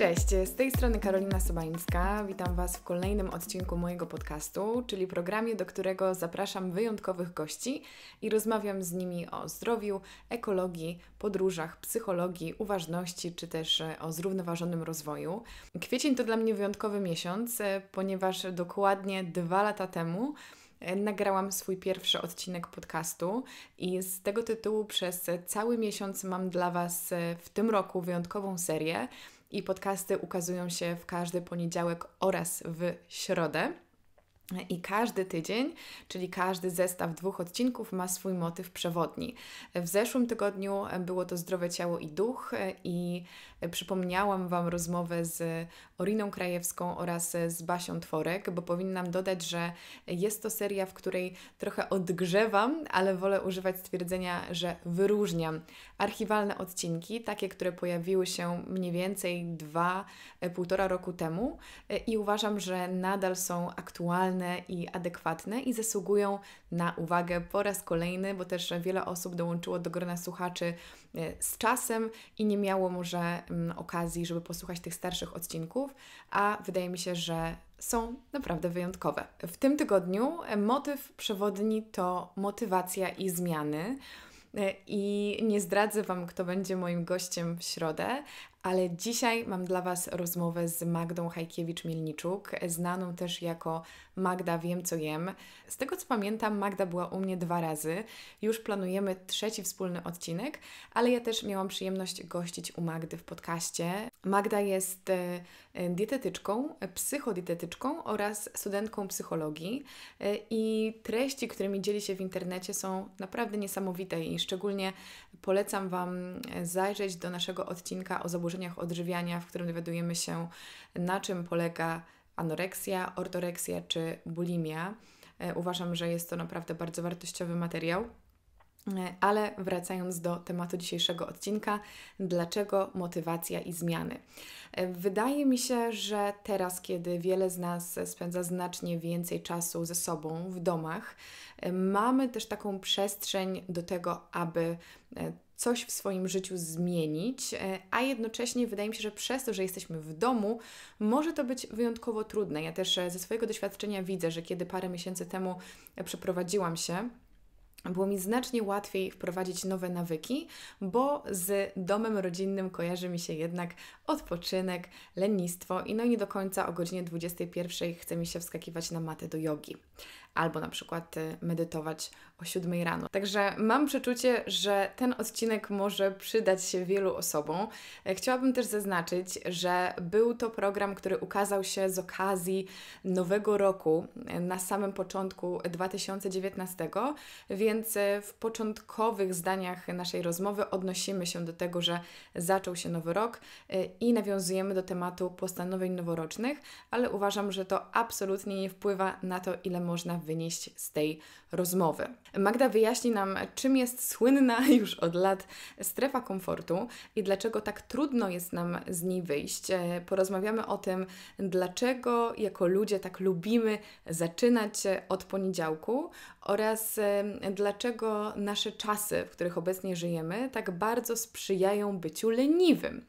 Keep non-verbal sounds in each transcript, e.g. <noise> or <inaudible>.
Cześć, z tej strony Karolina Sobańska. Witam Was w kolejnym odcinku mojego podcastu, czyli programie, do którego zapraszam wyjątkowych gości i rozmawiam z nimi o zdrowiu, ekologii, podróżach, psychologii, uważności czy też e, o zrównoważonym rozwoju. Kwiecień to dla mnie wyjątkowy miesiąc, e, ponieważ dokładnie dwa lata temu e, nagrałam swój pierwszy odcinek podcastu i z tego tytułu przez cały miesiąc mam dla Was w tym roku wyjątkową serię i podcasty ukazują się w każdy poniedziałek oraz w środę. I każdy tydzień, czyli każdy zestaw dwóch odcinków ma swój motyw przewodni. W zeszłym tygodniu e, było to zdrowe ciało i duch e, i e, przypomniałam Wam rozmowę z Oriną Krajewską oraz z Basią Tworek, bo powinnam dodać, że jest to seria, w której trochę odgrzewam, ale wolę używać stwierdzenia, że wyróżniam archiwalne odcinki, takie, które pojawiły się mniej więcej dwa, półtora roku temu i uważam, że nadal są aktualne i adekwatne i zasługują na uwagę po raz kolejny, bo też wiele osób dołączyło do grona słuchaczy e, z czasem i nie miało może mm, okazji, żeby posłuchać tych starszych odcinków, a wydaje mi się, że są naprawdę wyjątkowe. W tym tygodniu e, motyw przewodni to motywacja i zmiany e, i nie zdradzę Wam, kto będzie moim gościem w środę, ale dzisiaj mam dla Was rozmowę z Magdą Hajkiewicz-Milniczuk, znaną też jako Magda Wiem Co Jem. Z tego co pamiętam, Magda była u mnie dwa razy. Już planujemy trzeci wspólny odcinek, ale ja też miałam przyjemność gościć u Magdy w podcaście. Magda jest e, dietetyczką, psychodietetyczką oraz studentką psychologii e, i treści, którymi dzieli się w internecie są naprawdę niesamowite i szczególnie polecam Wam e, zajrzeć do naszego odcinka o zaburzeniach zaburzeniach odżywiania, w którym dowiadujemy się, na czym polega anoreksja, ortoreksja czy bulimia. E, uważam, że jest to naprawdę bardzo wartościowy materiał. E, ale wracając do tematu dzisiejszego odcinka, dlaczego motywacja i zmiany? E, wydaje mi się, że teraz, kiedy wiele z nas spędza znacznie więcej czasu ze sobą w domach, mamy też taką przestrzeń do tego, aby coś w swoim życiu zmienić, e, a jednocześnie wydaje mi się, że przez to, że jesteśmy w domu, może to być wyjątkowo trudne. Ja też e, ze swojego doświadczenia widzę, że kiedy parę miesięcy temu e, przeprowadziłam się, było mi znacznie łatwiej wprowadzić nowe nawyki, bo z domem rodzinnym kojarzy mi się jednak odpoczynek, lenistwo i no nie do końca o godzinie 21 chce mi się wskakiwać na matę do jogi albo na przykład y, medytować o 7 rano. Także mam przeczucie, że ten odcinek może przydać się wielu osobom. E, chciałabym też zaznaczyć, że był to program, który ukazał się z okazji nowego roku e, na samym początku 2019, więc e, w początkowych zdaniach naszej rozmowy odnosimy się do tego, że zaczął się nowy rok i nawiązujemy do tematu postanowień noworocznych, ale uważam, że to absolutnie nie wpływa na to, ile można wynieść z tej rozmowy. Magda wyjaśni nam, czym jest słynna <laughs> już od lat strefa komfortu i dlaczego tak trudno jest nam z niej wyjść. E, porozmawiamy o tym, dlaczego jako ludzie tak lubimy zaczynać e, od poniedziałku oraz e, dlaczego nasze czasy, w których obecnie żyjemy, tak bardzo sprzyjają byciu leniwym.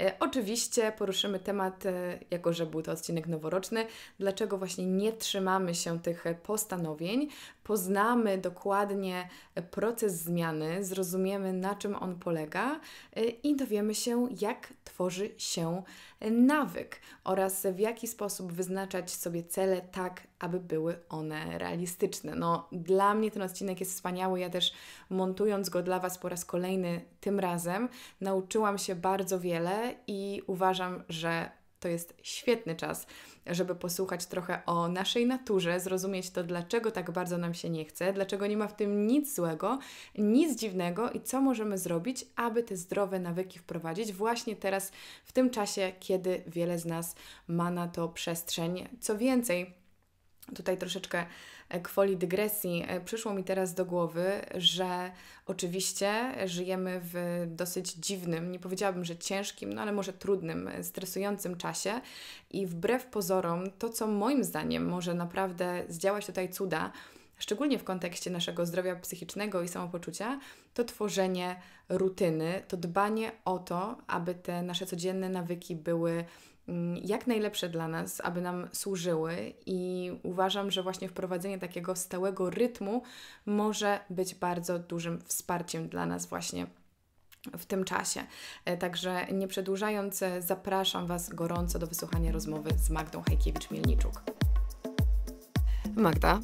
E, oczywiście poruszymy temat, e, jako że był to odcinek noworoczny, dlaczego właśnie nie trzymamy się tych postanowień, poznamy dokładnie e, proces zmiany, zrozumiemy na czym on polega e, i dowiemy się, jak tworzy się e, nawyk oraz w jaki sposób wyznaczać sobie cele tak, aby były one realistyczne. No, dla mnie ten odcinek jest wspaniały. Ja też montując go dla Was po raz kolejny tym razem, nauczyłam się bardzo wiele i uważam, że to jest świetny czas, żeby posłuchać trochę o naszej naturze, zrozumieć to, dlaczego tak bardzo nam się nie chce, dlaczego nie ma w tym nic złego, nic dziwnego i co możemy zrobić, aby te zdrowe nawyki wprowadzić właśnie teraz, w tym czasie, kiedy wiele z nas ma na to przestrzeń. Co więcej, Tutaj troszeczkę e, kwoli dygresji e, przyszło mi teraz do głowy, że oczywiście żyjemy w dosyć dziwnym, nie powiedziałabym, że ciężkim, no ale może trudnym, e, stresującym czasie i wbrew pozorom to, co moim zdaniem może naprawdę zdziałać tutaj cuda, szczególnie w kontekście naszego zdrowia psychicznego i samopoczucia, to tworzenie rutyny, to dbanie o to, aby te nasze codzienne nawyki były Mm, jak najlepsze dla nas, aby nam służyły, i uważam, że właśnie wprowadzenie takiego stałego rytmu może być bardzo dużym wsparciem dla nas właśnie w tym czasie. E, także nie przedłużając, e, zapraszam Was gorąco do wysłuchania rozmowy z Magdą Hajkiewicz-Mielniczuk. Magda,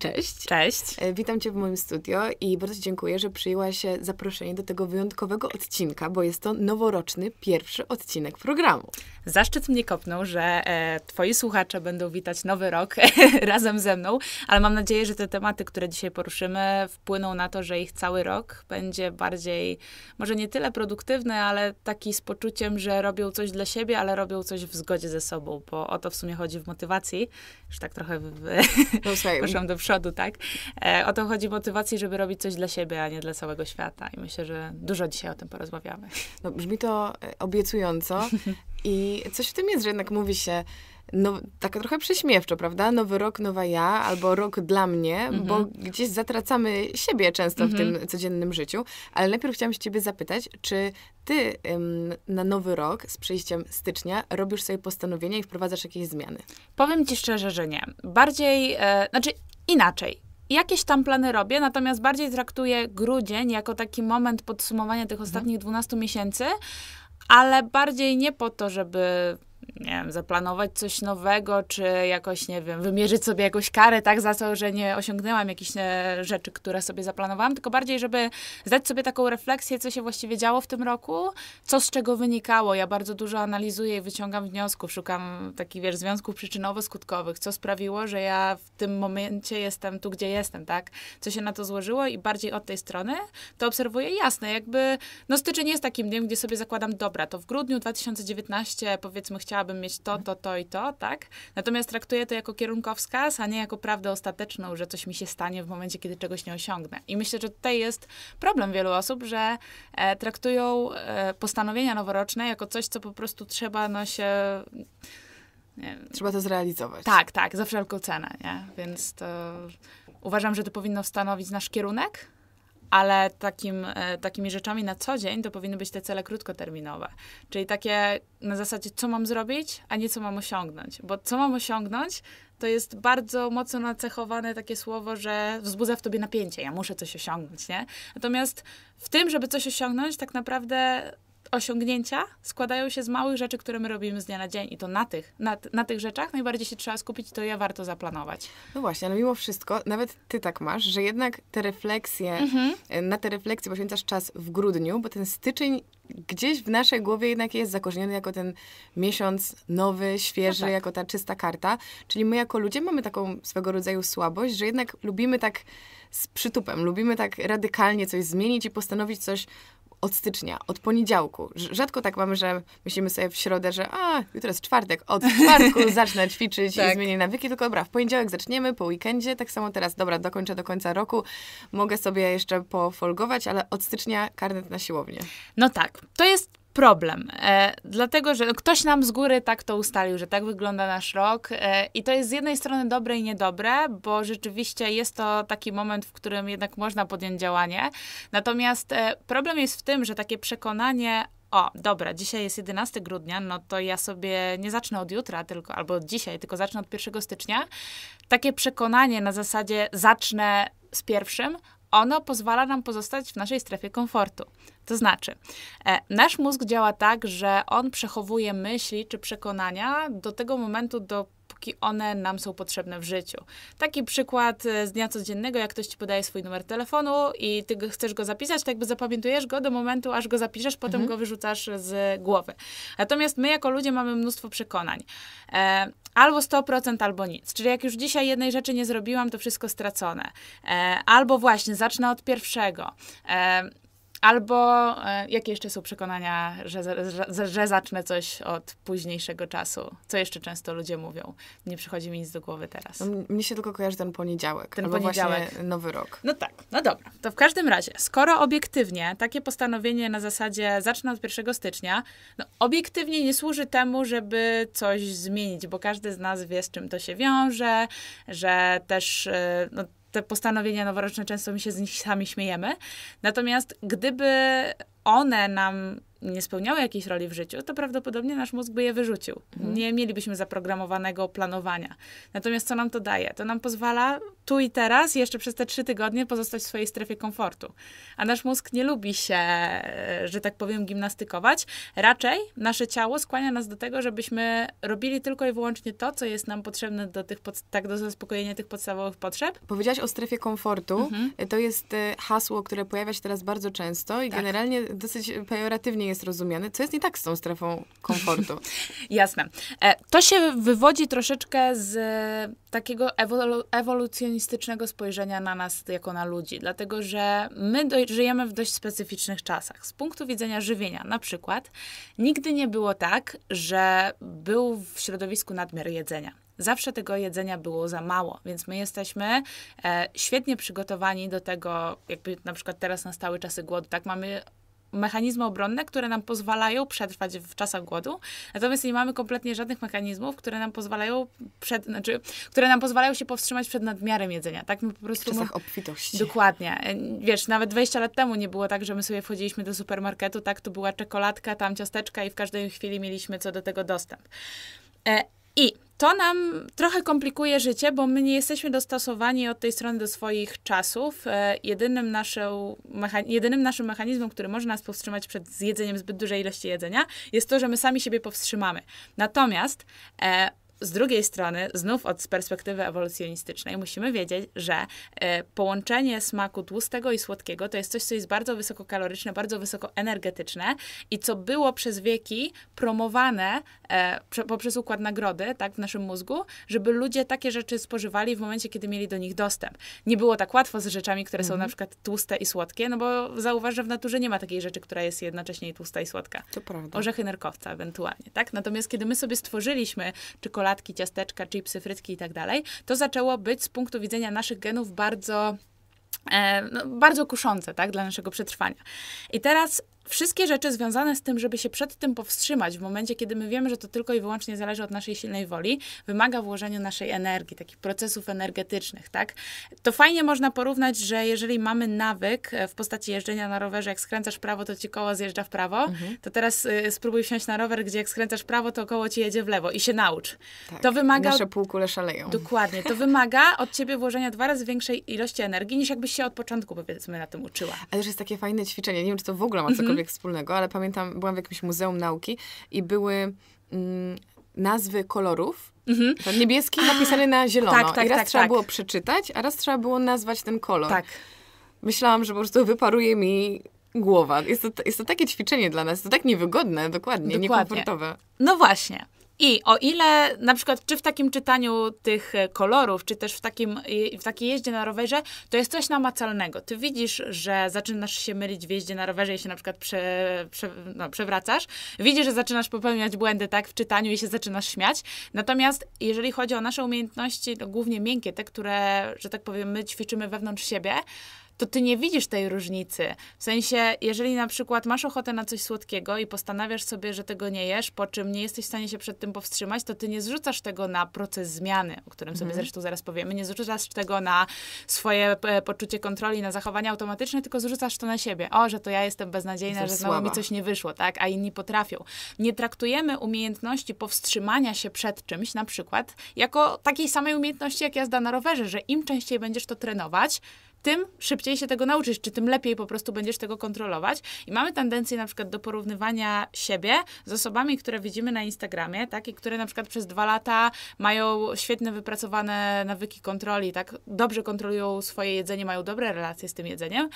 Cześć. Cześć. E, witam Cię w moim studio i bardzo Ci dziękuję, że przyjęłaś zaproszenie do tego wyjątkowego odcinka, bo jest to noworoczny pierwszy odcinek programu. Zaszczyt mnie kopnął, że e, Twoi słuchacze będą witać nowy rok <laughs> razem ze mną, ale mam nadzieję, że te tematy, które dzisiaj poruszymy, wpłyną na to, że ich cały rok będzie bardziej, może nie tyle produktywny, ale taki z poczuciem, że robią coś dla siebie, ale robią coś w zgodzie ze sobą, bo o to w sumie chodzi w motywacji. Już tak trochę w, no, <laughs> do przodu przodu, tak? E, o to chodzi motywacji, żeby robić coś dla siebie, a nie dla całego świata. I myślę, że dużo dzisiaj o tym porozmawiamy. No, brzmi to e, obiecująco. <laughs> I coś w tym jest, że jednak mówi się, no, tak trochę prześmiewczo, prawda? Nowy rok, nowa ja, albo rok dla mnie, mm -hmm. bo mhm. gdzieś zatracamy siebie często mm -hmm. w tym mhm. codziennym życiu. Ale najpierw chciałam się ciebie zapytać, czy ty ym, na nowy rok z przyjściem stycznia robisz sobie postanowienia i wprowadzasz jakieś zmiany? Powiem ci szczerze, że nie. Bardziej, e, znaczy inaczej. Jakieś tam plany robię, natomiast bardziej traktuję grudzień jako taki moment podsumowania tych ostatnich 12 mhm. miesięcy, ale bardziej nie po to, żeby nie wiem, zaplanować coś nowego, czy jakoś, nie wiem, wymierzyć sobie jakąś karę, tak, za to, że nie osiągnęłam jakichś e, rzeczy, które sobie zaplanowałam, tylko bardziej, żeby zdać sobie taką refleksję, co się właściwie działo w tym roku, co z czego wynikało. Ja bardzo dużo analizuję i wyciągam wniosków, szukam takich, wiesz, związków przyczynowo-skutkowych, co sprawiło, że ja w tym momencie jestem tu, gdzie jestem, tak, co się na to złożyło i bardziej od tej strony to obserwuję jasne, jakby, no styczeń jest takim dniem, gdzie sobie zakładam, dobra, to w grudniu 2019 powiedzmy chciałam chciałabym mieć to, to, to i to, tak? Natomiast traktuję to jako kierunkowskaz, a nie jako prawdę ostateczną, że coś mi się stanie w momencie, kiedy czegoś nie osiągnę. I myślę, że tutaj jest problem wielu osób, że e, traktują e, postanowienia noworoczne jako coś, co po prostu trzeba no się... Nie, trzeba to zrealizować. Tak, tak, za wszelką cenę, nie? Więc to uważam, że to powinno stanowić nasz kierunek, ale takim, e, takimi rzeczami na co dzień to powinny być te cele krótkoterminowe, czyli takie na zasadzie, co mam zrobić, a nie co mam osiągnąć, bo co mam osiągnąć, to jest bardzo mocno nacechowane takie słowo, że wzbudza w tobie napięcie, ja muszę coś osiągnąć, nie? Natomiast w tym, żeby coś osiągnąć, tak naprawdę osiągnięcia składają się z małych rzeczy, które my robimy z dnia na dzień i to na tych, na, na tych rzeczach najbardziej się trzeba skupić, to je warto zaplanować. No właśnie, ale no mimo wszystko, nawet ty tak masz, że jednak te refleksje, mhm. E, na te refleksje poświęcasz czas w grudniu, bo ten styczeń gdzieś w naszej głowie jednak jest zakorzeniony jako ten miesiąc nowy, świeży, no tak. jako ta czysta karta. Czyli my jako ludzie mamy taką swego rodzaju słabość, że jednak lubimy tak z przytupem, lubimy tak radykalnie coś zmienić i postanowić coś od stycznia, od poniedziałku. Rzadko tak mamy, że myślimy sobie w środę, że a, jutro jest czwartek, od czwartku <laughs> zacznę ćwiczyć tak. i zmienię nawyki, tylko dobra, w poniedziałek zaczniemy, po weekendzie, tak samo teraz, dobra, dokończę do końca roku, mogę sobie jeszcze pofolgować, ale od stycznia karnet na siłownię. No tak, to jest problem, e, dlatego że ktoś nam z góry tak to ustalił, że tak wygląda nasz rok e, i to jest z jednej strony dobre i niedobre, bo rzeczywiście jest to taki moment, w którym jednak można podjąć działanie. Natomiast e, problem jest w tym, że takie przekonanie o, dobra, dzisiaj jest 11 grudnia, no to ja sobie nie zacznę od jutra tylko, albo od dzisiaj, tylko zacznę od 1 stycznia. Takie przekonanie na zasadzie zacznę z pierwszym ono pozwala nam pozostać w naszej strefie komfortu. To znaczy, e, nasz mózg działa tak, że on przechowuje myśli czy przekonania do tego momentu, do dopóki one nam są potrzebne w życiu. Taki przykład e, z dnia codziennego, jak ktoś ci podaje swój numer telefonu i ty chcesz go zapisać, to jakby zapamiętujesz go do momentu, aż go zapiszesz, potem mhm. go wyrzucasz z głowy. Natomiast my jako ludzie mamy mnóstwo przekonań. E, albo 100%, albo nic. Czyli jak już dzisiaj jednej rzeczy nie zrobiłam, to wszystko stracone. E, albo właśnie zacznę od pierwszego. E, Albo e, jakie jeszcze są przekonania, że, że, że, zacznę coś od późniejszego czasu? Co jeszcze często ludzie mówią? Nie przychodzi mi nic do głowy teraz. No, mnie się tylko kojarzy ten poniedziałek. Ten poniedziałek. nowy rok. No tak, no dobra. To w każdym razie, skoro obiektywnie takie postanowienie na zasadzie zacznę od 1 stycznia, no, obiektywnie nie służy temu, żeby coś zmienić, bo każdy z nas wie, z czym to się wiąże, że też e, no, te postanowienia noworoczne często my się z nich sami śmiejemy. Natomiast gdyby one nam nie spełniały jakiejś roli w życiu, to prawdopodobnie nasz mózg by je wyrzucił. Mhm. Nie mielibyśmy zaprogramowanego planowania. Natomiast co nam to daje? To nam pozwala tu i teraz, jeszcze przez te trzy tygodnie, pozostać w swojej strefie komfortu. A nasz mózg nie lubi się, e, że tak powiem, gimnastykować. Raczej nasze ciało skłania nas do tego, żebyśmy robili tylko i wyłącznie to, co jest nam potrzebne do tych pod- tak do zaspokojenia tych podstawowych potrzeb. Powiedziałaś o strefie komfortu. Mhm. To jest e, hasło, które pojawia się teraz bardzo często i tak. generalnie dosyć pejoratywnie jest rozumiany, co jest nie tak z tą strefą komfortu. <laughs> Jasne. E, to się wywodzi troszeczkę z e, takiego ewolu- ewolucjonistycznego spojrzenia na nas jako na ludzi, dlatego że my żyjemy w dość specyficznych czasach. Z punktu widzenia żywienia, na przykład, nigdy nie było tak, że był w środowisku nadmiar jedzenia zawsze tego jedzenia było za mało, więc my jesteśmy e, świetnie przygotowani do tego, jakby na przykład teraz na stałe czasy głodu, tak mamy mechanizmy obronne, które nam pozwalają przetrwać w czasach głodu, natomiast nie mamy kompletnie żadnych mechanizmów, które nam pozwalają, przed, znaczy, które nam pozwalają się powstrzymać przed nadmiarem jedzenia. Tak my po prostu... W czasach obfitości. Dokładnie. Wiesz, nawet 20 lat temu nie było tak, że my sobie wchodziliśmy do supermarketu, tak, tu była czekoladka, tam ciasteczka i w każdej chwili mieliśmy co do tego dostęp. E, I to nam trochę komplikuje życie, bo my nie jesteśmy dostosowani od tej strony do swoich czasów. E, jedynym, naszą, jedynym naszym mechanizmem, który może nas powstrzymać przed zjedzeniem zbyt dużej ilości jedzenia, jest to, że my sami siebie powstrzymamy. Natomiast e, z drugiej strony, znów od perspektywy ewolucjonistycznej, musimy wiedzieć, że e, połączenie smaku tłustego i słodkiego to jest coś, co jest bardzo wysokokaloryczne, bardzo wysokoenergetyczne i co było przez wieki promowane e, poprzez układ nagrody tak, w naszym mózgu, żeby ludzie takie rzeczy spożywali w momencie, kiedy mieli do nich dostęp. Nie było tak łatwo z rzeczami, które mhm. są na przykład tłuste i słodkie, no bo zauważ, że w naturze nie ma takiej rzeczy, która jest jednocześnie i tłusta i słodka. To prawda. Orzechy nerkowca ewentualnie, tak? Natomiast kiedy my sobie stworzyliśmy czekoladę, czekoladki, ciasteczka, chipsy, frytki i tak dalej, to zaczęło być z punktu widzenia naszych genów bardzo e, no, bardzo kuszące tak, dla naszego przetrwania. I teraz wszystkie rzeczy związane z tym, żeby się przed tym powstrzymać, w momencie, kiedy my wiemy, że to tylko i wyłącznie zależy od naszej silnej woli, wymaga włożenia naszej energii, takich procesów energetycznych, tak? To fajnie można porównać, że jeżeli mamy nawyk e, w postaci jeżdżenia na rowerze, jak skręcasz prawo, to ci koło zjeżdża w prawo, mhm. to teraz y, spróbuj wsiąść na rower, gdzie jak skręcasz prawo, to koło ci jedzie w lewo i się naucz. Tak, to wymaga... Nasze półkule szaleją. Dokładnie. To wymaga od ciebie włożenia dwa razy większej ilości energii, niż jakbyś się od początku, powiedzmy, na tym uczyła. Ale już jest takie fajne ćwiczenie, nie wiem, czy to w ogóle ma mhm. cokolwiek mhm cokolwiek wspólnego, ale pamiętam, byłam w jakimś muzeum nauki i były mm, nazwy kolorów. Mhm. Niebieski napisany na zielono. Tak, tak, I raz tak, trzeba tak. było przeczytać, a raz trzeba było nazwać ten kolor. Tak. Myślałam, że po prostu wyparuje mi głowa. Jest to, jest to takie ćwiczenie dla nas, to tak niewygodne, dokładnie, dokładnie. niekomfortowe. No właśnie. I o ile na przykład czy w takim czytaniu tych e, kolorów, czy też w, takim, w takiej jeździe na rowerze, to jest coś namacalnego. Ty widzisz, że zaczynasz się mylić w jeździe na rowerze i się na przykład prze, prze, no, przewracasz. Widzisz, że zaczynasz popełniać błędy tak w czytaniu i się zaczynasz śmiać. Natomiast jeżeli chodzi o nasze umiejętności, to głównie miękkie, te, które, że tak powiem, my ćwiczymy wewnątrz siebie, to ty nie widzisz tej różnicy. W sensie, jeżeli na przykład masz ochotę na coś słodkiego i postanawiasz sobie, że tego nie jesz, po czym nie jesteś w stanie się przed tym powstrzymać, to ty nie zrzucasz tego na proces zmiany, o którym sobie mhm. zresztą zaraz powiemy. Nie zrzucasz tego na swoje e, poczucie kontroli, na zachowanie automatyczne, tylko zrzucasz to na siebie. O, że to ja jestem beznadziejna, jestem że znowu mi coś nie wyszło, tak? A inni potrafią. Nie traktujemy umiejętności powstrzymania się przed czymś, na przykład, jako takiej samej umiejętności jak jazda na rowerze, że im częściej będziesz to trenować, tym szybciej się tego nauczysz, czy tym lepiej po prostu będziesz tego kontrolować. I mamy tendencję na przykład do porównywania siebie z osobami, które widzimy na Instagramie, tak, i które na przykład przez dwa lata mają świetne wypracowane nawyki kontroli, tak, dobrze kontrolują swoje jedzenie, mają dobre relacje z tym jedzeniem,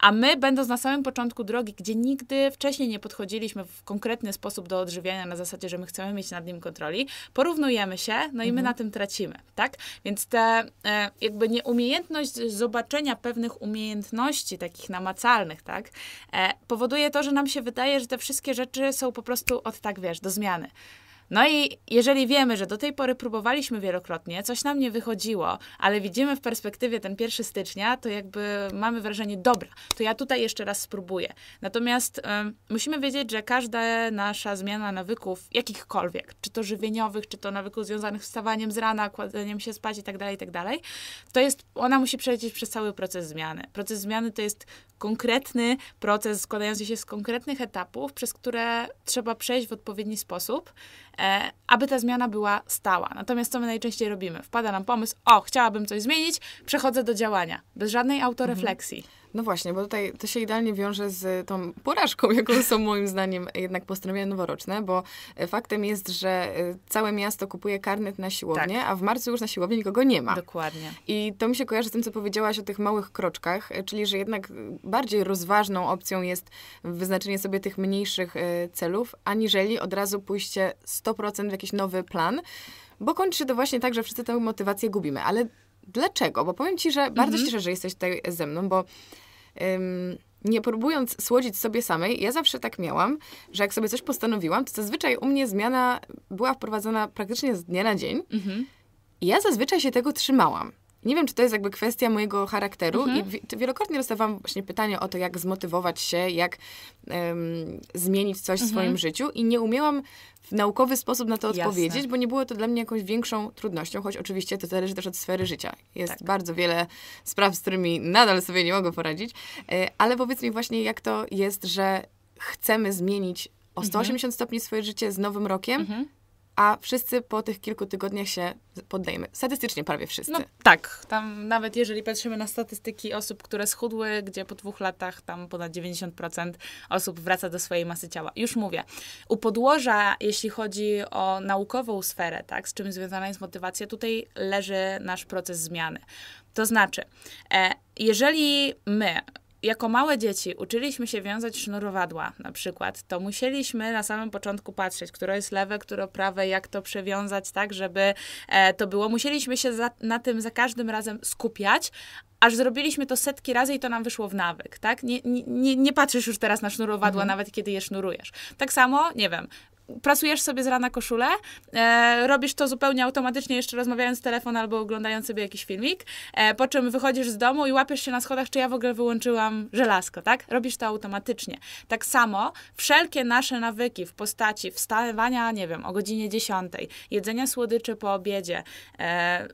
a my będąc na samym początku drogi, gdzie nigdy wcześniej nie podchodziliśmy w konkretny sposób do odżywiania na zasadzie, że my chcemy mieć nad nim kontroli, porównujemy się, no i my mhm. na tym tracimy, tak? Więc te, e, jakby nieumiejętność zobaczenia pewnych umiejętności, takich namacalnych, tak, e, powoduje to, że nam się wydaje, że te wszystkie rzeczy są po prostu od tak, wiesz, do zmiany. No i jeżeli wiemy, że do tej pory próbowaliśmy wielokrotnie, coś nam nie wychodziło, ale widzimy w perspektywie ten 1 stycznia, to jakby mamy wrażenie, dobra, to ja tutaj jeszcze raz spróbuję. Natomiast musimy wiedzieć, że każda nasza zmiana nawyków, jakichkolwiek, czy to żywieniowych, czy to nawyków związanych z wstawaniem z rana, kładzeniem się spać i tak dalej, i tak dalej, to jest, ona musi przejść przez cały proces zmiany. Proces zmiany to jest konkretny proces składający się z konkretnych etapów, przez które trzeba przejść w odpowiedni sposób E, aby ta zmiana była stała. Natomiast co my najczęściej robimy? Wpada nam pomysł, o, chciałabym coś zmienić, przechodzę do działania, bez żadnej autorefleksji. Mhm. No właśnie, bo tutaj to się idealnie wiąże z tą porażką, <laughs> jaką są moim zdaniem jednak postanowienia noworoczne, bo e, faktem jest, że e, całe miasto kupuje karnet na siłownię, tak. a w marcu już na siłowni nikogo nie ma. Dokładnie. I to mi się kojarzy z tym, co powiedziałaś o tych małych kroczkach, e, czyli że jednak bardziej rozważną opcją jest wyznaczenie sobie tych mniejszych celów, aniżeli od razu pójście 100% w jakiś nowy plan, bo kończy się to właśnie tak, że wszyscy tę motywację gubimy. Ale dlaczego? Bo powiem ci, że bardzo mhm. się cieszę, że jesteś tutaj ze mną, bo nie próbując słodzić sobie samej, ja zawsze tak miałam, że jak sobie coś postanowiłam, to zazwyczaj u mnie zmiana była wprowadzona praktycznie z dnia na dzień. Mhm. I ja zazwyczaj się tego trzymałam nie wiem, czy to jest jakby kwestia mojego charakteru mhm. i wielokrotnie dostawałam właśnie pytanie o to, jak zmotywować się, jak um, zmienić coś mhm. w swoim życiu i nie umiałam w naukowy sposób na to Jasne. odpowiedzieć, bo nie było to dla mnie jakąś większą trudnością, choć oczywiście to zależy też od sfery życia. Jest tak. bardzo wiele spraw, z którymi nadal sobie nie mogę poradzić, e, ale powiedz mi właśnie, jak to jest, że chcemy zmienić o 180 mhm. stopni swoje życie z nowym rokiem, mhm a wszyscy po tych kilku tygodniach się poddajemy. Statystycznie prawie wszyscy. No tak, tam nawet jeżeli patrzymy na statystyki osób, które schudły, gdzie po dwóch latach tam ponad 90% osób wraca do swojej masy ciała. Już mówię. U podłoża, jeśli chodzi o naukową sferę, tak, z czym związana jest motywacja, tutaj leży nasz proces zmiany. To znaczy, e, jeżeli my jako małe dzieci uczyliśmy się wiązać sznurowadła na przykład, to musieliśmy na samym początku patrzeć, które jest lewe, które prawe, jak to przewiązać tak, żeby e, to było. Musieliśmy się za, na tym za każdym razem skupiać, aż zrobiliśmy to setki razy i to nam wyszło w nawyk, tak? Nie, nie, nie patrzysz już teraz na sznurowadła, mhm. nawet kiedy je sznurujesz. Tak samo, nie wiem, prasujesz sobie z rana koszulę, e, robisz to zupełnie automatycznie, jeszcze rozmawiając z telefon albo oglądając sobie jakiś filmik, e, po czym wychodzisz z domu i łapiesz się na schodach, czy ja w ogóle wyłączyłam żelazko, tak? Robisz to automatycznie. Tak samo wszelkie nasze nawyki w postaci wstawania, nie wiem, o godzinie 10, jedzenia słodyczy po obiedzie, e,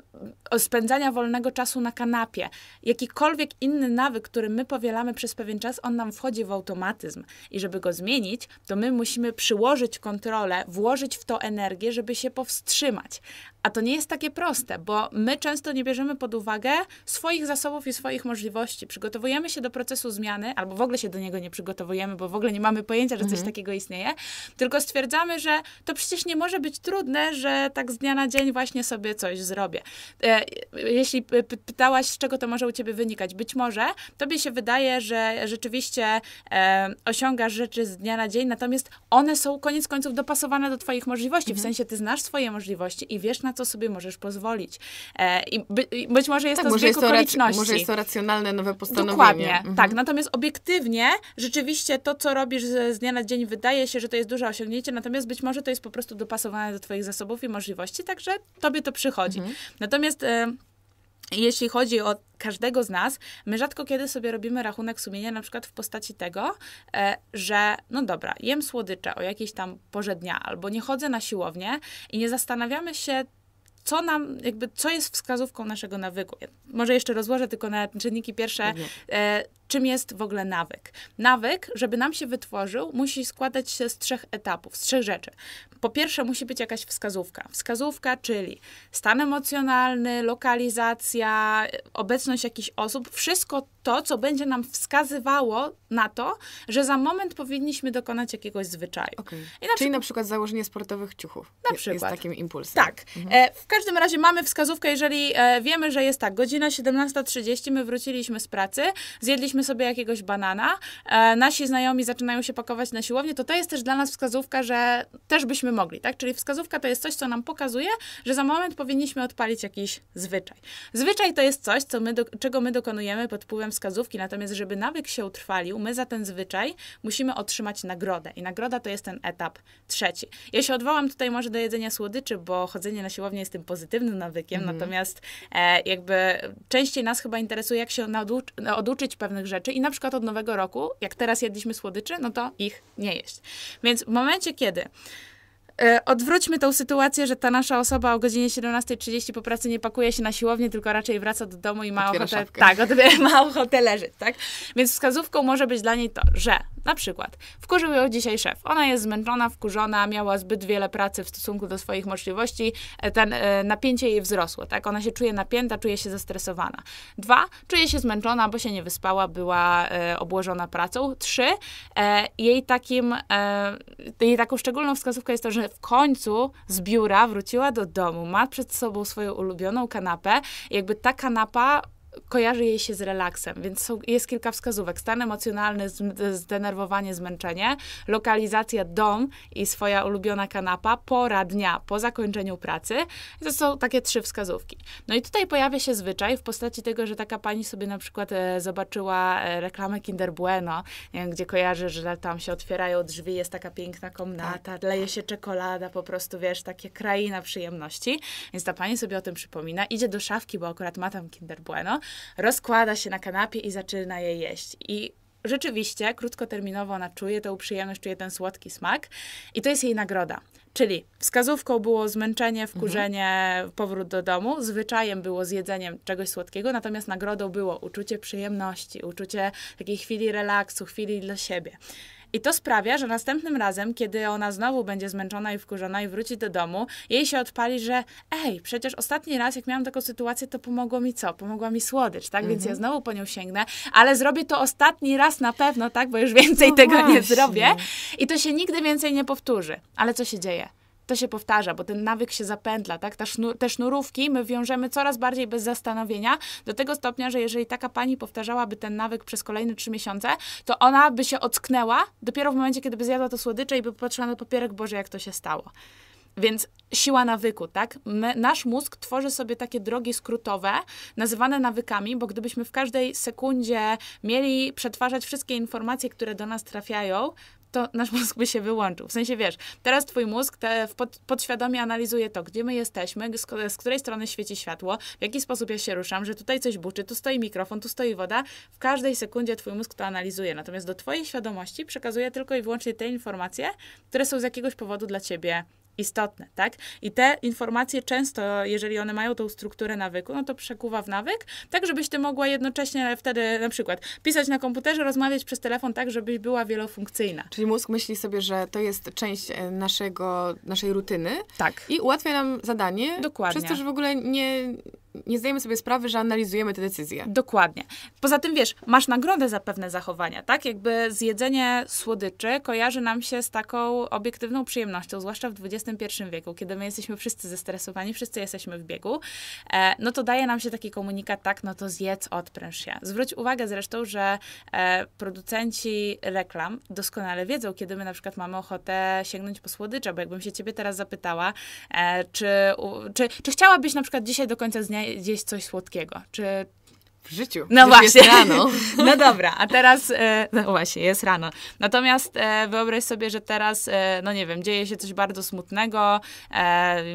spędzania wolnego czasu na kanapie, jakikolwiek inny nawyk, który my powielamy przez pewien czas, on nam wchodzi w automatyzm. I żeby go zmienić, to my musimy przyłożyć kontrolę kontrolę, włożyć w to energię, żeby się powstrzymać. A to nie jest takie proste, bo my często nie bierzemy pod uwagę swoich zasobów i swoich możliwości. Przygotowujemy się do procesu zmiany, albo w ogóle się do niego nie przygotowujemy, bo w ogóle nie mamy pojęcia, że coś mhm. takiego istnieje, tylko stwierdzamy, że to przecież nie może być trudne, że tak z dnia na dzień właśnie sobie coś zrobię. E, jeśli pytałaś, z czego to może u ciebie wynikać, być może tobie się wydaje, że rzeczywiście e, osiągasz rzeczy z dnia na dzień, natomiast one są koniec końców dopasowane do twoich możliwości. Mhm. W sensie ty znasz swoje możliwości i wiesz, na na co sobie możesz pozwolić. E, i, by, I być może jest tak, to może zbieg okoliczności. Może jest to racjonalne nowe postanowienie. Dokładnie, tak. mhm. tak. Natomiast obiektywnie rzeczywiście to, co robisz z, z dnia na dzień, wydaje się, że to jest duże osiągnięcie, natomiast być może to jest po prostu dopasowane do twoich zasobów i możliwości, także tobie to przychodzi. Mhm. Natomiast... E, jeśli chodzi o każdego z nas, my rzadko kiedy sobie robimy rachunek sumienia, na przykład w postaci tego, e, że no dobra, jem słodycze o jakiejś tam porze dnia, albo nie chodzę na siłownię i nie zastanawiamy się co nam, jakby, co jest wskazówką naszego nawyku. może jeszcze rozłożę tylko na czynniki pierwsze, mhm. e, czym jest w ogóle nawyk. Nawyk, żeby nam się wytworzył, musi składać się z trzech etapów, z trzech rzeczy. Po pierwsze, musi być jakaś wskazówka. Wskazówka, czyli stan emocjonalny, lokalizacja, obecność jakichś osób, wszystko to, co będzie nam wskazywało na to, że za moment powinniśmy dokonać jakiegoś zwyczaju. Okay. Na Czyli przykład, na przykład założenie sportowych ciuchów na jest, przykład. jest takim impulsem. Tak. Mhm. E, w każdym razie mamy wskazówkę, jeżeli e, wiemy, że jest tak, godzina 17.30, my wróciliśmy z pracy, zjedliśmy sobie jakiegoś banana, e, nasi znajomi zaczynają się pakować na siłownię, to to jest też dla nas wskazówka, że też byśmy mogli, tak? Czyli wskazówka to jest coś, co nam pokazuje, że za moment powinniśmy odpalić jakiś zwyczaj. Zwyczaj to jest coś, co my do, czego my dokonujemy pod wpływem podam wskazówki, natomiast żeby nawyk się utrwalił, my za ten zwyczaj musimy otrzymać nagrodę. I nagroda to jest ten etap trzeci. Ja się odwołam tutaj może do jedzenia słodyczy, bo chodzenie na siłownię jest tym pozytywnym nawykiem, mm. natomiast e, jakby częściej nas chyba interesuje, jak się naduc- oduczyć pewnych rzeczy i na przykład od nowego roku, jak teraz jedliśmy słodyczy, no to ich nie jeść. Więc w momencie, kiedy E, odwróćmy tą sytuację, że ta nasza osoba o godzinie 17.30 po pracy nie pakuje się na siłownię, tylko raczej wraca do domu i ma otwiera ochotę. Szafkę. Tak, odbiera, <laughs> ma ochotę leżeć, tak? Więc wskazówką może być dla niej to, że na przykład wkurzył ją dzisiaj szef. Ona jest zmęczona, wkurzona, miała zbyt wiele pracy w stosunku do swoich możliwości, e, ten e, napięcie jej wzrosło, tak? Ona się czuje napięta, czuje się zestresowana. Dwa, czuje się zmęczona, bo się nie wyspała, była e, obłożona pracą. Trzy, e, jej takim, e, jej taką szczególną wskazówką jest to, że w końcu z biura wróciła do domu, ma przed sobą swoją ulubioną kanapę, jakby ta kanapa kojarzy jej się z relaksem, więc są, jest kilka wskazówek. Stan emocjonalny, zdenerwowanie, zmęczenie, lokalizacja dom i swoja ulubiona kanapa, pora dnia po zakończeniu pracy. To są takie trzy wskazówki. No i tutaj pojawia się zwyczaj w postaci tego, że taka pani sobie na przykład e, zobaczyła e, reklamę Kinder Bueno, gdzie kojarzy, że tam się otwierają drzwi, jest taka piękna komnata, tak. leje się czekolada, po prostu wiesz, takie kraina przyjemności. Więc ta pani sobie o tym przypomina, idzie do szafki, bo akurat ma tam Kinder Bueno, rozkłada się na kanapie i zaczyna je jeść. I rzeczywiście krótkoterminowo ona czuje tę przyjemność, czuje ten słodki smak i to jest jej nagroda. Czyli wskazówką było zmęczenie, wkurzenie, mhm. powrót do domu, zwyczajem było zjedzeniem czegoś słodkiego, natomiast nagrodą było uczucie przyjemności, uczucie takiej chwili relaksu, chwili dla siebie. I to sprawia, że następnym razem, kiedy ona znowu będzie zmęczona i wkurzona i wróci do domu, jej się odpali, że ej, przecież ostatni raz, jak miałam taką sytuację, to pomogło mi co? Pomogła mi słodycz, tak? Więc ja mhm. znowu po nią sięgnę, ale zrobię to ostatni raz na pewno, tak? Bo już więcej no tego właśnie. nie zrobię. I to się nigdy więcej nie powtórzy. Ale co się dzieje? to się powtarza, bo ten nawyk się zapętla, tak? Te, sznu te sznurówki my wiążemy coraz bardziej bez zastanowienia, do tego stopnia, że jeżeli taka pani powtarzałaby ten nawyk przez kolejne trzy miesiące, to ona by się ocknęła dopiero w momencie, kiedy by zjadła to słodycze i by patrzyła na papierek, Boże, jak to się stało. Więc siła nawyku, tak? My, nasz mózg tworzy sobie takie drogi skrótowe, nazywane nawykami, bo gdybyśmy w każdej sekundzie mieli przetwarzać wszystkie informacje, które do nas trafiają, to nasz <laughs> mózg by się wyłączył. W sensie, wiesz, teraz twój mózg te pod, podświadomie analizuje to, gdzie my jesteśmy, z, z, której strony świeci światło, w jaki sposób ja się ruszam, że tutaj coś buczy, tu stoi mikrofon, tu stoi woda. W każdej sekundzie twój mózg to analizuje. Natomiast do twojej świadomości przekazuje tylko i wyłącznie te informacje, które są z jakiegoś powodu dla ciebie istotne, tak? I te informacje często, jeżeli one mają tą strukturę nawyku, no to przekuwa w nawyk, tak żebyś ty mogła jednocześnie wtedy na przykład pisać na komputerze, rozmawiać przez telefon tak, żebyś była wielofunkcyjna. Czyli mózg myśli sobie, że to jest część e, naszego, naszej rutyny. Tak. I ułatwia nam zadanie. Dokładnie. Przez to, że w ogóle nie nie zdajemy sobie sprawy, że analizujemy te decyzje. Dokładnie. Poza tym, wiesz, masz nagrodę za pewne zachowania, tak? Jakby zjedzenie słodyczy kojarzy nam się z taką obiektywną przyjemnością, zwłaszcza w XXI wieku, kiedy my jesteśmy wszyscy zestresowani, wszyscy jesteśmy w biegu, e, no to daje nam się taki komunikat, tak, no to zjedz, odpręż się. Zwróć uwagę zresztą, że e, producenci reklam doskonale wiedzą, kiedy my na przykład mamy ochotę sięgnąć po słodycze, bo jakbym się ciebie teraz zapytała, e, czy, u, czy, czy chciałabyś na przykład dzisiaj do końca z dnia jeść coś słodkiego? Czy w życiu. No właśnie. rano. <laughs> No dobra, a teraz, e, no właśnie, jest rano. Natomiast e, wyobraź sobie, że teraz, e, no nie wiem, dzieje się coś bardzo smutnego,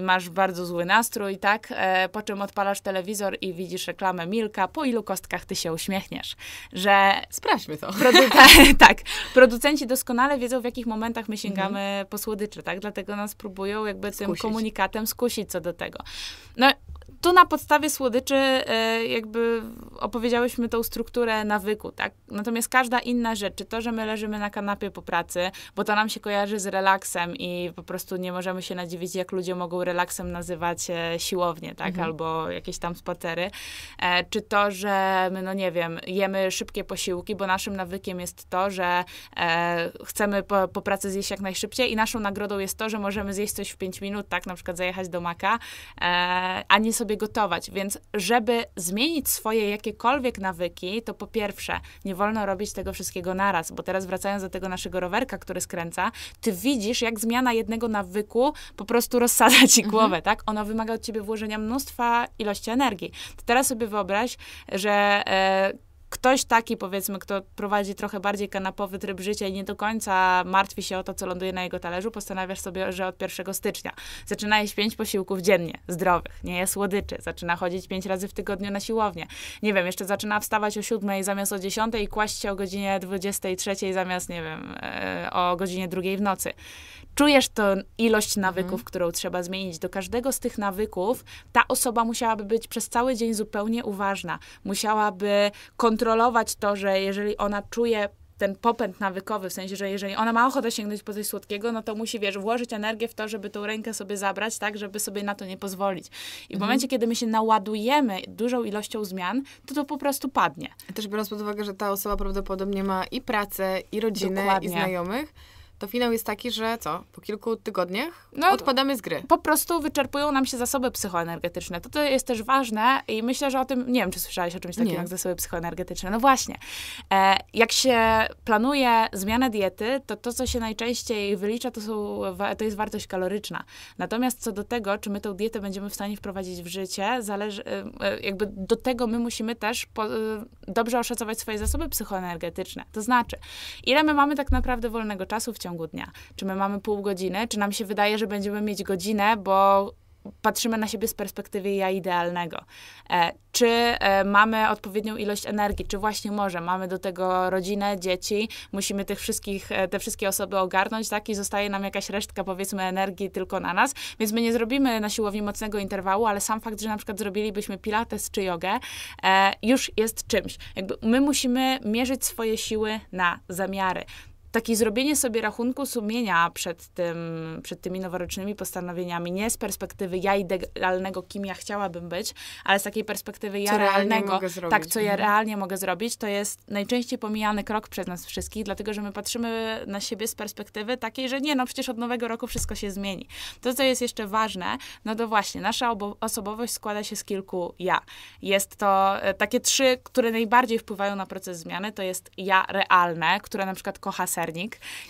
masz bardzo zły nastrój, tak? Po czym odpalasz telewizor i widzisz reklamę Milka, po ilu kostkach ty się uśmiechniesz? Że... Sprawdźmy to. <laughs> tak. Producenci doskonale wiedzą, w jakich momentach my sięgamy mhm. po słodycze, tak? Dlatego nas próbują jakby skusić. tym komunikatem skusić co do tego. No tu na podstawie słodyczy e, jakby opowiedziałyśmy tą strukturę nawyku, tak? Natomiast każda inna rzecz, czy to, że my leżymy na kanapie po pracy, bo to nam się kojarzy z relaksem i po prostu nie możemy się nadziwić, jak ludzie mogą relaksem nazywać e, siłownię, tak? Mhm. Albo jakieś tam spacery. E, czy to, że my, no nie wiem, jemy szybkie posiłki, bo naszym nawykiem jest to, że chcemy po, po pracy zjeść jak najszybciej i naszą nagrodą jest to, że możemy zjeść coś w 5 minut, tak? Na przykład zajechać do maka, a nie sobie sobie gotować. Więc, żeby zmienić swoje jakiekolwiek nawyki, to po pierwsze, nie wolno robić tego wszystkiego naraz, bo teraz wracając do tego naszego rowerka, który skręca, ty widzisz, jak zmiana jednego nawyku po prostu rozsadza ci mhm. głowę, mhm. tak? Ona wymaga od ciebie włożenia mnóstwa ilości energii. To teraz sobie wyobraź, że e, ktoś taki, powiedzmy, kto prowadzi trochę bardziej kanapowy tryb życia i nie do końca martwi się o to, co ląduje na jego talerzu, postanawiasz sobie, że od 1 stycznia zaczyna jeść 5 posiłków dziennie, zdrowych, nie jest słodyczy, zaczyna chodzić 5 razy w tygodniu na siłownię. Nie wiem, jeszcze zaczyna wstawać o 7 zamiast o 10 i kłaść się o godzinie 23 zamiast, nie wiem, e, o godzinie 2 w nocy czujesz tę ilość mhm. nawyków, mhm. którą trzeba zmienić. Do każdego z tych nawyków ta osoba musiałaby być przez cały dzień zupełnie uważna. Musiałaby kontrolować to, że jeżeli ona czuje ten popęd nawykowy, w sensie, że jeżeli ona ma ochotę sięgnąć po coś słodkiego, no to musi, wiesz, włożyć energię w to, żeby tą rękę sobie zabrać, tak, żeby sobie na to nie pozwolić. I w mhm. momencie, kiedy my się naładujemy dużą ilością zmian, to to po prostu padnie. Też biorąc pod uwagę, że ta osoba prawdopodobnie ma i pracę, i rodzinę, Dokładnie. i znajomych, to finał jest taki, że co, po kilku tygodniach no, odpadamy z gry. Po prostu wyczerpują nam się zasoby psychoenergetyczne. To, to jest też ważne i myślę, że o tym, nie wiem, czy słyszałeś o czymś takim nie. jak zasoby psychoenergetyczne. No właśnie. E, jak się planuje zmianę diety, to to, co się najczęściej wylicza, to, są, to jest wartość kaloryczna. Natomiast co do tego, czy my tę dietę będziemy w stanie wprowadzić w życie, zależy, e, e, jakby do tego my musimy też po, e, dobrze oszacować swoje zasoby psychoenergetyczne. To znaczy, ile my mamy tak naprawdę wolnego czasu w ciągu ciągu dnia. Czy my mamy pół godziny, czy nam się wydaje, że będziemy mieć godzinę, bo patrzymy na siebie z perspektywy ja idealnego. E, czy e, mamy odpowiednią ilość energii, czy właśnie może mamy do tego rodzinę, dzieci, musimy tych wszystkich, e, te wszystkie osoby ogarnąć, tak, i zostaje nam jakaś resztka, powiedzmy, energii tylko na nas, więc my nie zrobimy na siłowni mocnego interwału, ale sam fakt, że na przykład zrobilibyśmy pilates czy jogę, e, już jest czymś. Jakby my musimy mierzyć swoje siły na zamiary takie zrobienie sobie rachunku sumienia przed, tym, przed tymi noworocznymi postanowieniami, nie z perspektywy ja idealnego, kim ja chciałabym być, ale z takiej perspektywy ja co realnego, tak, co ja mhm. realnie mogę zrobić, to jest najczęściej pomijany krok przez nas wszystkich, dlatego że my patrzymy na siebie z perspektywy takiej, że nie, no przecież od nowego roku wszystko się zmieni. To, co jest jeszcze ważne, no to właśnie, nasza osobowość składa się z kilku ja. Jest to e, takie trzy, które najbardziej wpływają na proces zmiany, to jest ja realne, które na przykład kocha serce,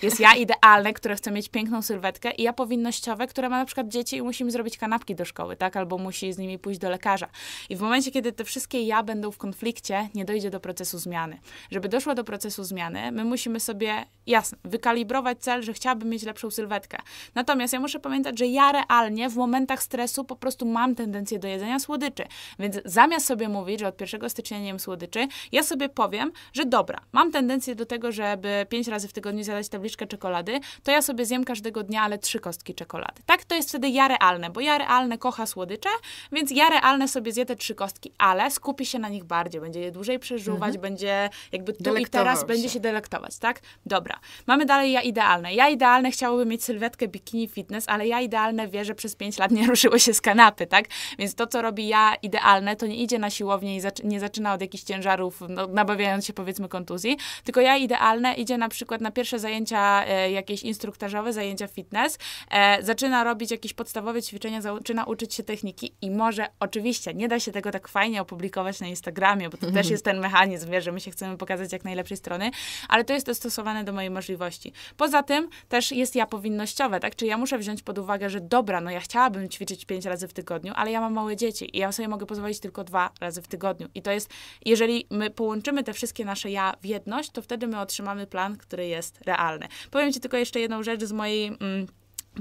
jest ja idealne, które chce mieć piękną sylwetkę i ja powinnościowe, które ma na przykład dzieci i musi zrobić kanapki do szkoły, tak? Albo musi z nimi pójść do lekarza. I w momencie, kiedy te wszystkie ja będą w konflikcie, nie dojdzie do procesu zmiany. Żeby doszło do procesu zmiany, my musimy sobie, jasne, wykalibrować cel, że chciałabym mieć lepszą sylwetkę. Natomiast ja muszę pamiętać, że ja realnie w momentach stresu po prostu mam tendencję do jedzenia słodyczy. Więc zamiast sobie mówić, że od 1 stycznia nie jem słodyczy, ja sobie powiem, że dobra, mam tendencję do tego, żeby 5 razy w tygodniu tygodniu zjadać tabliczkę czekolady, to ja sobie zjem każdego dnia, ale trzy kostki czekolady. Tak? To jest wtedy ja realne, bo ja realne kocha słodycze, więc ja realne sobie zje te trzy kostki, ale skupi się na nich bardziej, będzie je dłużej przeżuwać, mhm. będzie jakby tu i teraz się. będzie się delektować, tak? Dobra. Mamy dalej ja idealne. Ja idealne chciałoby mieć sylwetkę bikini fitness, ale ja idealne wie, że przez pięć lat nie <laughs> ruszyło się z kanapy, tak? Więc to, co robi ja idealne, to nie idzie na siłownię i zac nie zaczyna od jakichś ciężarów, no, nabawiając się powiedzmy kontuzji, tylko ja idealne idzie na przykład na pierwsze zajęcia e, jakieś instruktażowe, zajęcia fitness, e, zaczyna robić jakieś podstawowe ćwiczenia, zaczyna uczyć się techniki i może, oczywiście, nie da się tego tak fajnie opublikować na Instagramie, bo to też jest ten mechanizm, że my się chcemy pokazać jak najlepszej strony, ale to jest dostosowane do mojej możliwości. Poza tym też jest ja powinnościowe, tak? Czy ja muszę wziąć pod uwagę, że dobra, no ja chciałabym ćwiczyć pięć razy w tygodniu, ale ja mam małe dzieci i ja sobie mogę pozwolić tylko dwa razy w tygodniu. I to jest, jeżeli my połączymy te wszystkie nasze ja w jedność, to wtedy my otrzymamy plan, który jest jest realne. Powiem Ci tylko jeszcze jedną rzecz z mojej mm,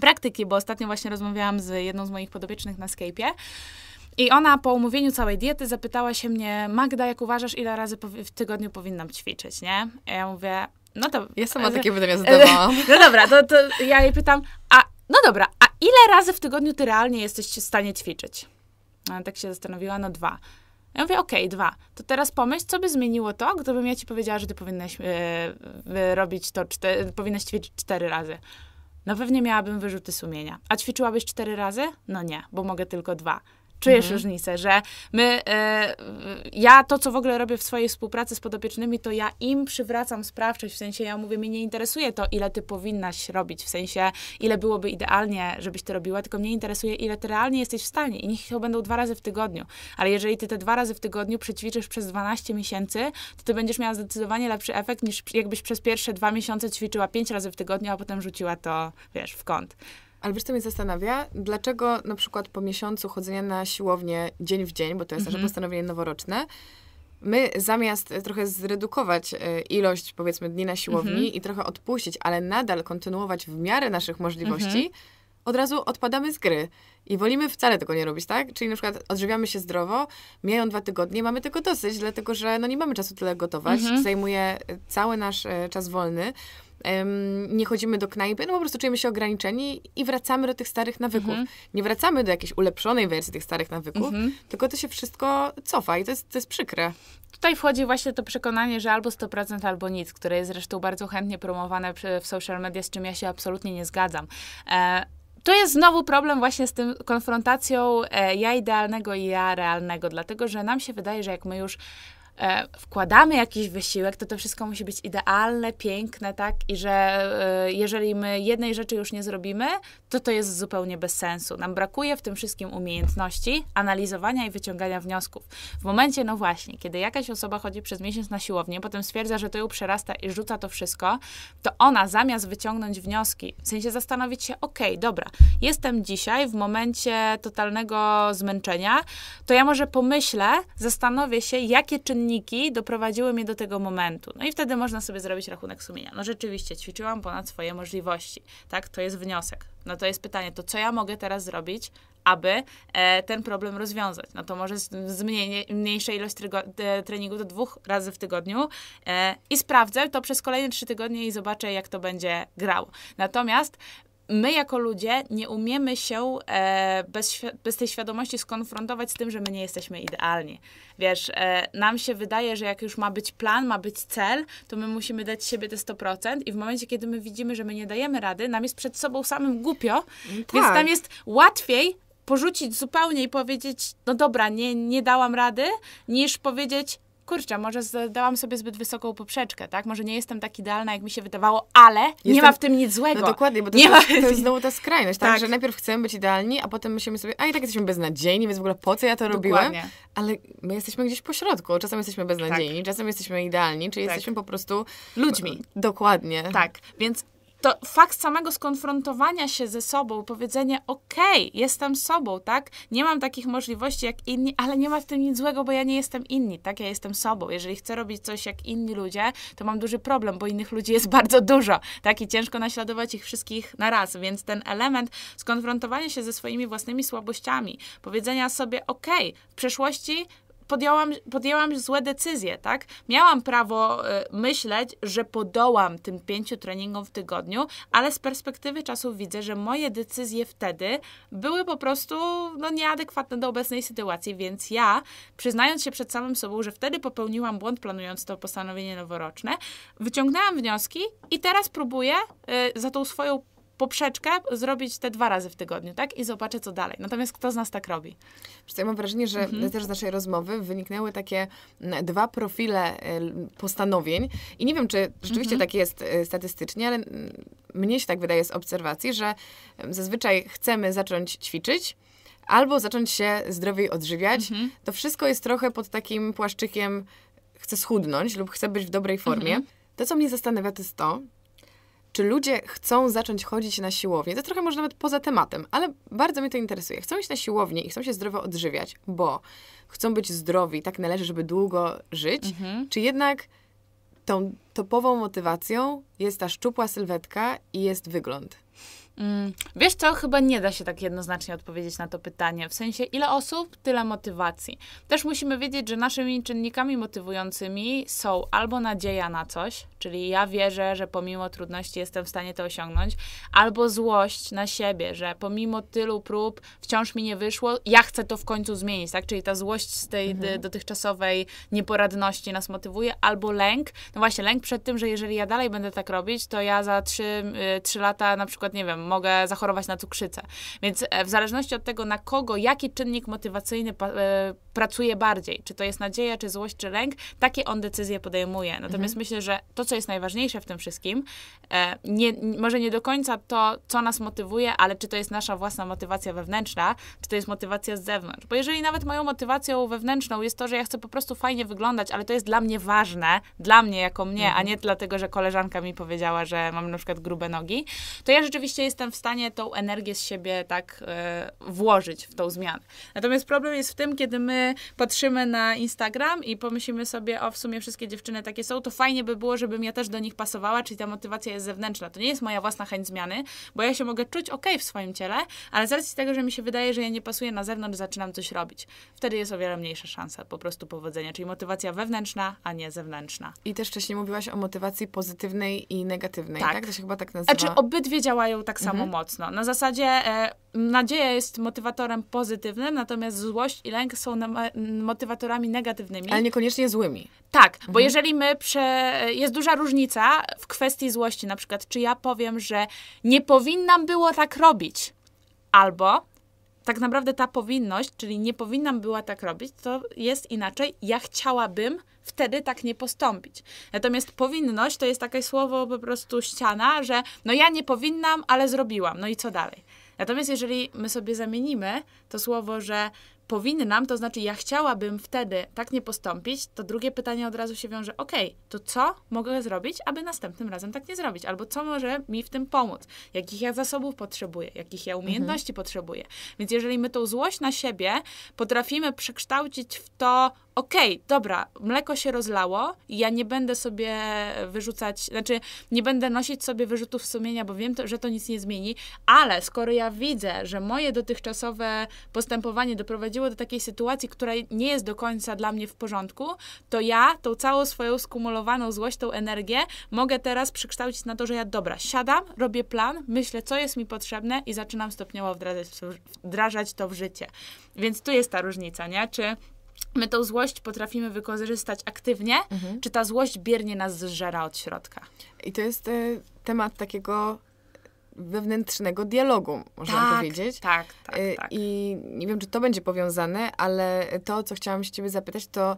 praktyki, bo ostatnio właśnie rozmawiałam z jedną z moich podopiecznych na Skype'ie. I ona po umówieniu całej diety zapytała się mnie, Magda, jak uważasz, ile razy w tygodniu powinnam ćwiczyć, nie? I ja mówię, no to... Ja sama e, takie <laughs> pytania zadawałam. <laughs> No dobra, to, to ja jej pytam, a no dobra, a ile razy w tygodniu ty realnie jesteś w stanie ćwiczyć? Ona tak się zastanowiła, no dwa. Ja mówię, okej, okay, dwa. To teraz pomyśl, co by zmieniło to, gdybym ja ci powiedziała, że ty powinnaś e, robić to, powinnaś ćwiczyć cztery razy. No pewnie miałabym wyrzuty sumienia. A ćwiczyłabyś cztery razy? No nie, bo mogę tylko dwa. Czujesz mhm. różnicę, że my, e, ja to, co w ogóle robię w swojej współpracy z podopiecznymi, to ja im przywracam sprawczość, w sensie ja mówię, mnie nie interesuje to, ile ty powinnaś robić, w sensie ile byłoby idealnie, żebyś to robiła, tylko mnie interesuje, ile ty realnie jesteś w stanie i niech to będą dwa razy w tygodniu. Ale jeżeli ty te dwa razy w tygodniu przećwiczysz przez 12 miesięcy, to ty będziesz miała zdecydowanie lepszy efekt niż jakbyś przez pierwsze dwa miesiące ćwiczyła pięć razy w tygodniu, a potem rzuciła to, wiesz, w kąt. Ale wiesz, co mnie zastanawia? Dlaczego na przykład po miesiącu chodzenia na siłownię dzień w dzień, bo to jest mhm. nasze postanowienie noworoczne, my zamiast e, trochę zredukować e, ilość, powiedzmy, dni na siłowni mhm. i trochę odpuścić, ale nadal kontynuować w miarę naszych możliwości, mhm. od razu odpadamy z gry. I wolimy wcale tego nie robić, tak? Czyli na przykład odżywiamy się zdrowo, mijają dwa tygodnie, mamy tego dosyć, dlatego że no, nie mamy czasu tyle gotować, mhm. zajmuje e, cały nasz czas wolny nie chodzimy do knajpy, no po prostu czujemy się ograniczeni i wracamy do tych starych nawyków. Mhm. Nie wracamy do jakiejś ulepszonej wersji tych starych nawyków, mhm. tylko to się wszystko cofa i to jest, to jest przykre. Tutaj wchodzi właśnie to przekonanie, że albo 100%, albo nic, które jest zresztą bardzo chętnie promowane w social media, z czym ja się absolutnie nie zgadzam. E jest znowu problem właśnie z tym konfrontacją e, ja idealnego i ja realnego, dlatego że nam się wydaje, że jak my już E, wkładamy jakiś wysiłek, to to wszystko musi być idealne, piękne, tak? I że e, jeżeli my jednej rzeczy już nie zrobimy, to to jest zupełnie bez sensu. Nam brakuje w tym wszystkim umiejętności analizowania i wyciągania wniosków. W momencie, no właśnie, kiedy jakaś osoba chodzi przez miesiąc na siłownię, potem stwierdza, że to ją przerasta i rzuca to wszystko, to ona zamiast wyciągnąć wnioski, w sensie zastanowić się, okej, okay, dobra, jestem dzisiaj w momencie totalnego zmęczenia, to ja może pomyślę, zastanowię się, jakie czynniki czynniki doprowadziły mnie do tego momentu. No i wtedy można sobie zrobić rachunek sumienia. No rzeczywiście, ćwiczyłam ponad swoje możliwości. Tak, to jest wniosek. No to jest pytanie, to co ja mogę teraz zrobić, aby e, ten problem rozwiązać? No to może zmniej, mniejsza ilość trygo- e, treningu do dwóch razy w tygodniu e, i sprawdzę to przez kolejne trzy tygodnie i zobaczę, jak to będzie grało. Natomiast my jako ludzie nie umiemy się e, bez, bez tej świadomości skonfrontować z tym, że my nie jesteśmy idealni. Wiesz, e, nam się wydaje, że jak już ma być plan, ma być cel, to my musimy dać siebie te 100% i w momencie, kiedy my widzimy, że my nie dajemy rady, nam jest przed sobą samym głupio, mm, tak. więc nam jest łatwiej porzucić zupełnie i powiedzieć, no dobra, nie, nie dałam rady, niż powiedzieć, kurczę, może zdałam sobie zbyt wysoką poprzeczkę, tak? Może nie jestem tak idealna, jak mi się wydawało, ale jestem, nie ma w tym nic złego. No dokładnie, bo to, nie to, ma... to jest znowu ta skrajność, tak? tak? Że najpierw chcemy być idealni, a potem myślimy sobie, a i tak jesteśmy beznadziejni, więc w ogóle po co ja to dokładnie. Ale my jesteśmy gdzieś po środku. Czasem jesteśmy beznadziejni, tak. czasem jesteśmy idealni, czy tak. jesteśmy po prostu ludźmi. Dokładnie. Tak, więc to fakt samego skonfrontowania się ze sobą, powiedzenie, okej, okay, jestem sobą, tak? Nie mam takich możliwości jak inni, ale nie ma w tym nic złego, bo ja nie jestem inni, tak? Ja jestem sobą. Jeżeli chcę robić coś jak inni ludzie, to mam duży problem, bo innych ludzi jest <laughs> bardzo dużo, tak? I ciężko naśladować ich wszystkich na raz, więc ten element skonfrontowania się ze swoimi własnymi słabościami, powiedzenia sobie, okej, okay, w przeszłości podjęłam, podjęłam złe decyzje, tak? Miałam prawo y, myśleć, że podołam tym pięciu treningom w tygodniu, ale z perspektywy czasu widzę, że moje decyzje wtedy były po prostu no, nieadekwatne do obecnej sytuacji, więc ja, przyznając się przed samym sobą, że wtedy popełniłam błąd planując to postanowienie noworoczne, wyciągnęłam wnioski i teraz próbuję y, za tą swoją poprzeczkę zrobić te dwa razy w tygodniu, tak? I zobaczę, co dalej. Natomiast kto z nas tak robi? Przecież ja mam wrażenie, że mhm. też z naszej rozmowy wyniknęły takie dwa profile y, postanowień i nie wiem, czy rzeczywiście mhm. tak jest y, statystycznie, ale mnie się tak wydaje z obserwacji, że zazwyczaj chcemy zacząć ćwiczyć, albo zacząć się zdrowiej odżywiać. Mhm. To wszystko jest trochę pod takim płaszczykiem chcę schudnąć lub chcę być w dobrej formie. Mhm. To, co mnie zastanawia, to jest to, czy ludzie chcą zacząć chodzić na siłownię? To trochę może nawet poza tematem, ale bardzo mnie to interesuje. Chcą iść na siłownię i chcą się zdrowo odżywiać, bo chcą być zdrowi, tak należy, żeby długo żyć, mhm. czy jednak tą topową motywacją jest ta szczupła sylwetka i jest wygląd? Mm. Wiesz co, chyba nie da się tak jednoznacznie odpowiedzieć na to pytanie. W sensie, ile osób, tyle motywacji. Też musimy wiedzieć, że naszymi czynnikami motywującymi są albo nadzieja na coś, czyli ja wierzę, że pomimo trudności jestem w stanie to osiągnąć, albo złość na siebie, że pomimo tylu prób wciąż mi nie wyszło, ja chcę to w końcu zmienić, tak? Czyli ta złość z tej mhm. dotychczasowej nieporadności nas motywuje, albo lęk. No właśnie, lęk przed tym, że jeżeli ja dalej będę tak robić, to ja za trzy, y, trzy lata na przykład, nie wiem, mogę zachorować na cukrzycę. Więc e, w zależności od tego, na kogo, jaki czynnik motywacyjny e, pracuje bardziej, czy to jest nadzieja, czy złość, czy lęk, takie on decyzje podejmuje. Natomiast mhm. myślę, że to, co jest najważniejsze w tym wszystkim, e, nie, może nie do końca to, co nas motywuje, ale czy to jest nasza własna motywacja wewnętrzna, czy to jest motywacja z zewnątrz. Bo jeżeli nawet moją motywacją wewnętrzną jest to, że ja chcę po prostu fajnie wyglądać, ale to jest dla mnie ważne, dla mnie jako mnie, mhm. a nie dlatego, że koleżanka mi powiedziała, że mam na przykład grube nogi, to ja rzeczywiście jestem jestem w stanie tą energię z siebie tak e, włożyć w tą zmianę. Natomiast problem jest w tym, kiedy my patrzymy na Instagram i pomyślimy sobie, o w sumie wszystkie dziewczyny takie są, to fajnie by było, żebym ja też do nich pasowała, czyli ta motywacja jest zewnętrzna. To nie jest moja własna chęć zmiany, bo ja się mogę czuć ok w swoim ciele, ale z racji tego, że mi się wydaje, że ja nie pasuję na zewnątrz, zaczynam coś robić. Wtedy jest o wiele mniejsza szansa po prostu powodzenia, czyli motywacja wewnętrzna, a nie zewnętrzna. I też wcześniej mówiłaś o motywacji pozytywnej i negatywnej, tak? tak? To się chyba tak znaczy, nazywa. Znaczy obydwie działają tak samo no samo mhm. mocno. Na zasadzie e, nadzieja jest motywatorem pozytywnym, natomiast złość i lęk są na, motywatorami negatywnymi. Ale niekoniecznie złymi. Tak, mhm. bo jeżeli my prze, jest duża różnica w kwestii złości, na przykład czy ja powiem, że nie powinnam było tak robić, albo tak naprawdę ta powinność, czyli nie powinnam była tak robić, to jest inaczej. Ja chciałabym wtedy tak nie postąpić. Natomiast powinność to jest takie słowo po prostu ściana, że no ja nie powinnam, ale zrobiłam, no i co dalej? Natomiast jeżeli my sobie zamienimy to słowo, że powinnam, to znaczy ja chciałabym wtedy tak nie postąpić, to drugie pytanie od razu się wiąże, Okej, to co mogę zrobić, aby następnym razem tak nie zrobić? Albo co może mi w tym pomóc? Jakich ja zasobów potrzebuję? Jakich ja umiejętności mhm. potrzebuję? Więc jeżeli my tą złość na siebie potrafimy przekształcić w to, okej, okay, dobra, mleko się rozlało, ja nie będę sobie wyrzucać, znaczy nie będę nosić sobie wyrzutów sumienia, bo wiem, to, że to nic nie zmieni, ale skoro ja widzę, że moje dotychczasowe postępowanie doprowadziło do takiej sytuacji, która nie jest do końca dla mnie w porządku, to ja tą całą swoją skumulowaną złość, tą energię mogę teraz przekształcić na to, że ja dobra, siadam, robię plan, myślę, co jest mi potrzebne i zaczynam stopniowo wdrażać, wdrażać to w życie. Więc tu jest ta różnica, nie? Czy my tą złość potrafimy wykorzystać aktywnie, mhm. czy ta złość biernie nas zżera od środka. I to jest y, temat takiego wewnętrznego dialogu, można tak, powiedzieć. Tak, tak, e, tak. I nie wiem, czy to będzie powiązane, ale to, co chciałam się ciebie zapytać, to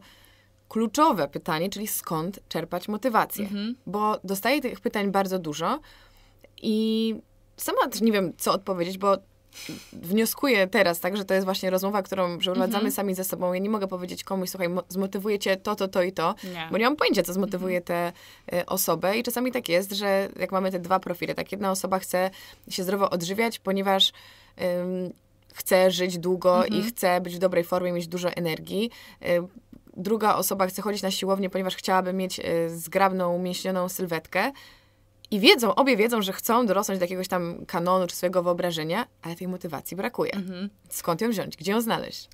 kluczowe pytanie, czyli skąd czerpać motywację. Mhm. Bo dostaję tych pytań bardzo dużo i sama też nie wiem, co odpowiedzieć, bo wnioskuję teraz, tak, że to jest właśnie rozmowa, którą przeprowadzamy mm -hmm. sami ze sobą. Ja nie mogę powiedzieć komuś, słuchaj, zmotywuje cię to, to, to i to, nie. bo nie mam pojęcia, co zmotywuje mm -hmm. tę y, osobę. I czasami tak jest, że jak mamy te dwa profile, tak, jedna osoba chce się zdrowo odżywiać, ponieważ ym, chce żyć długo i mhm. chce być w dobrej formie, mieć dużo energii. E, druga osoba chce chodzić na siłownię, ponieważ chciałaby mieć e, zgrabną, mięśnioną sylwetkę i wiedzą, obie wiedzą, że chcą dorosnąć do jakiegoś tam kanonu czy swojego wyobrażenia, ale tej motywacji brakuje. Mhm. Skąd ją wziąć? Gdzie ją znaleźć?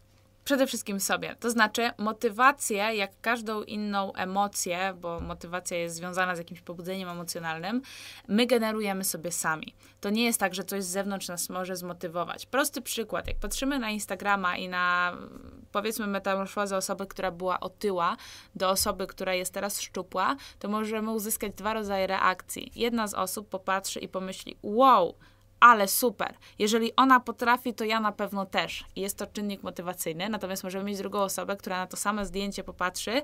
Przede wszystkim sobie. To znaczy, motywację, jak każdą inną emocję, bo motywacja jest związana z jakimś pobudzeniem emocjonalnym, my generujemy sobie sami. To nie jest tak, że coś z zewnątrz nas może zmotywować. Prosty przykład. Jak patrzymy na Instagrama i na powiedzmy metamorfozę osoby, która była otyła, do osoby, która jest teraz szczupła, to możemy uzyskać dwa rodzaje reakcji. Jedna z osób popatrzy i pomyśli: Wow, ale super. Jeżeli ona potrafi, to ja na pewno też. Jest to czynnik motywacyjny, natomiast możemy mieć drugą osobę, która na to samo zdjęcie popatrzy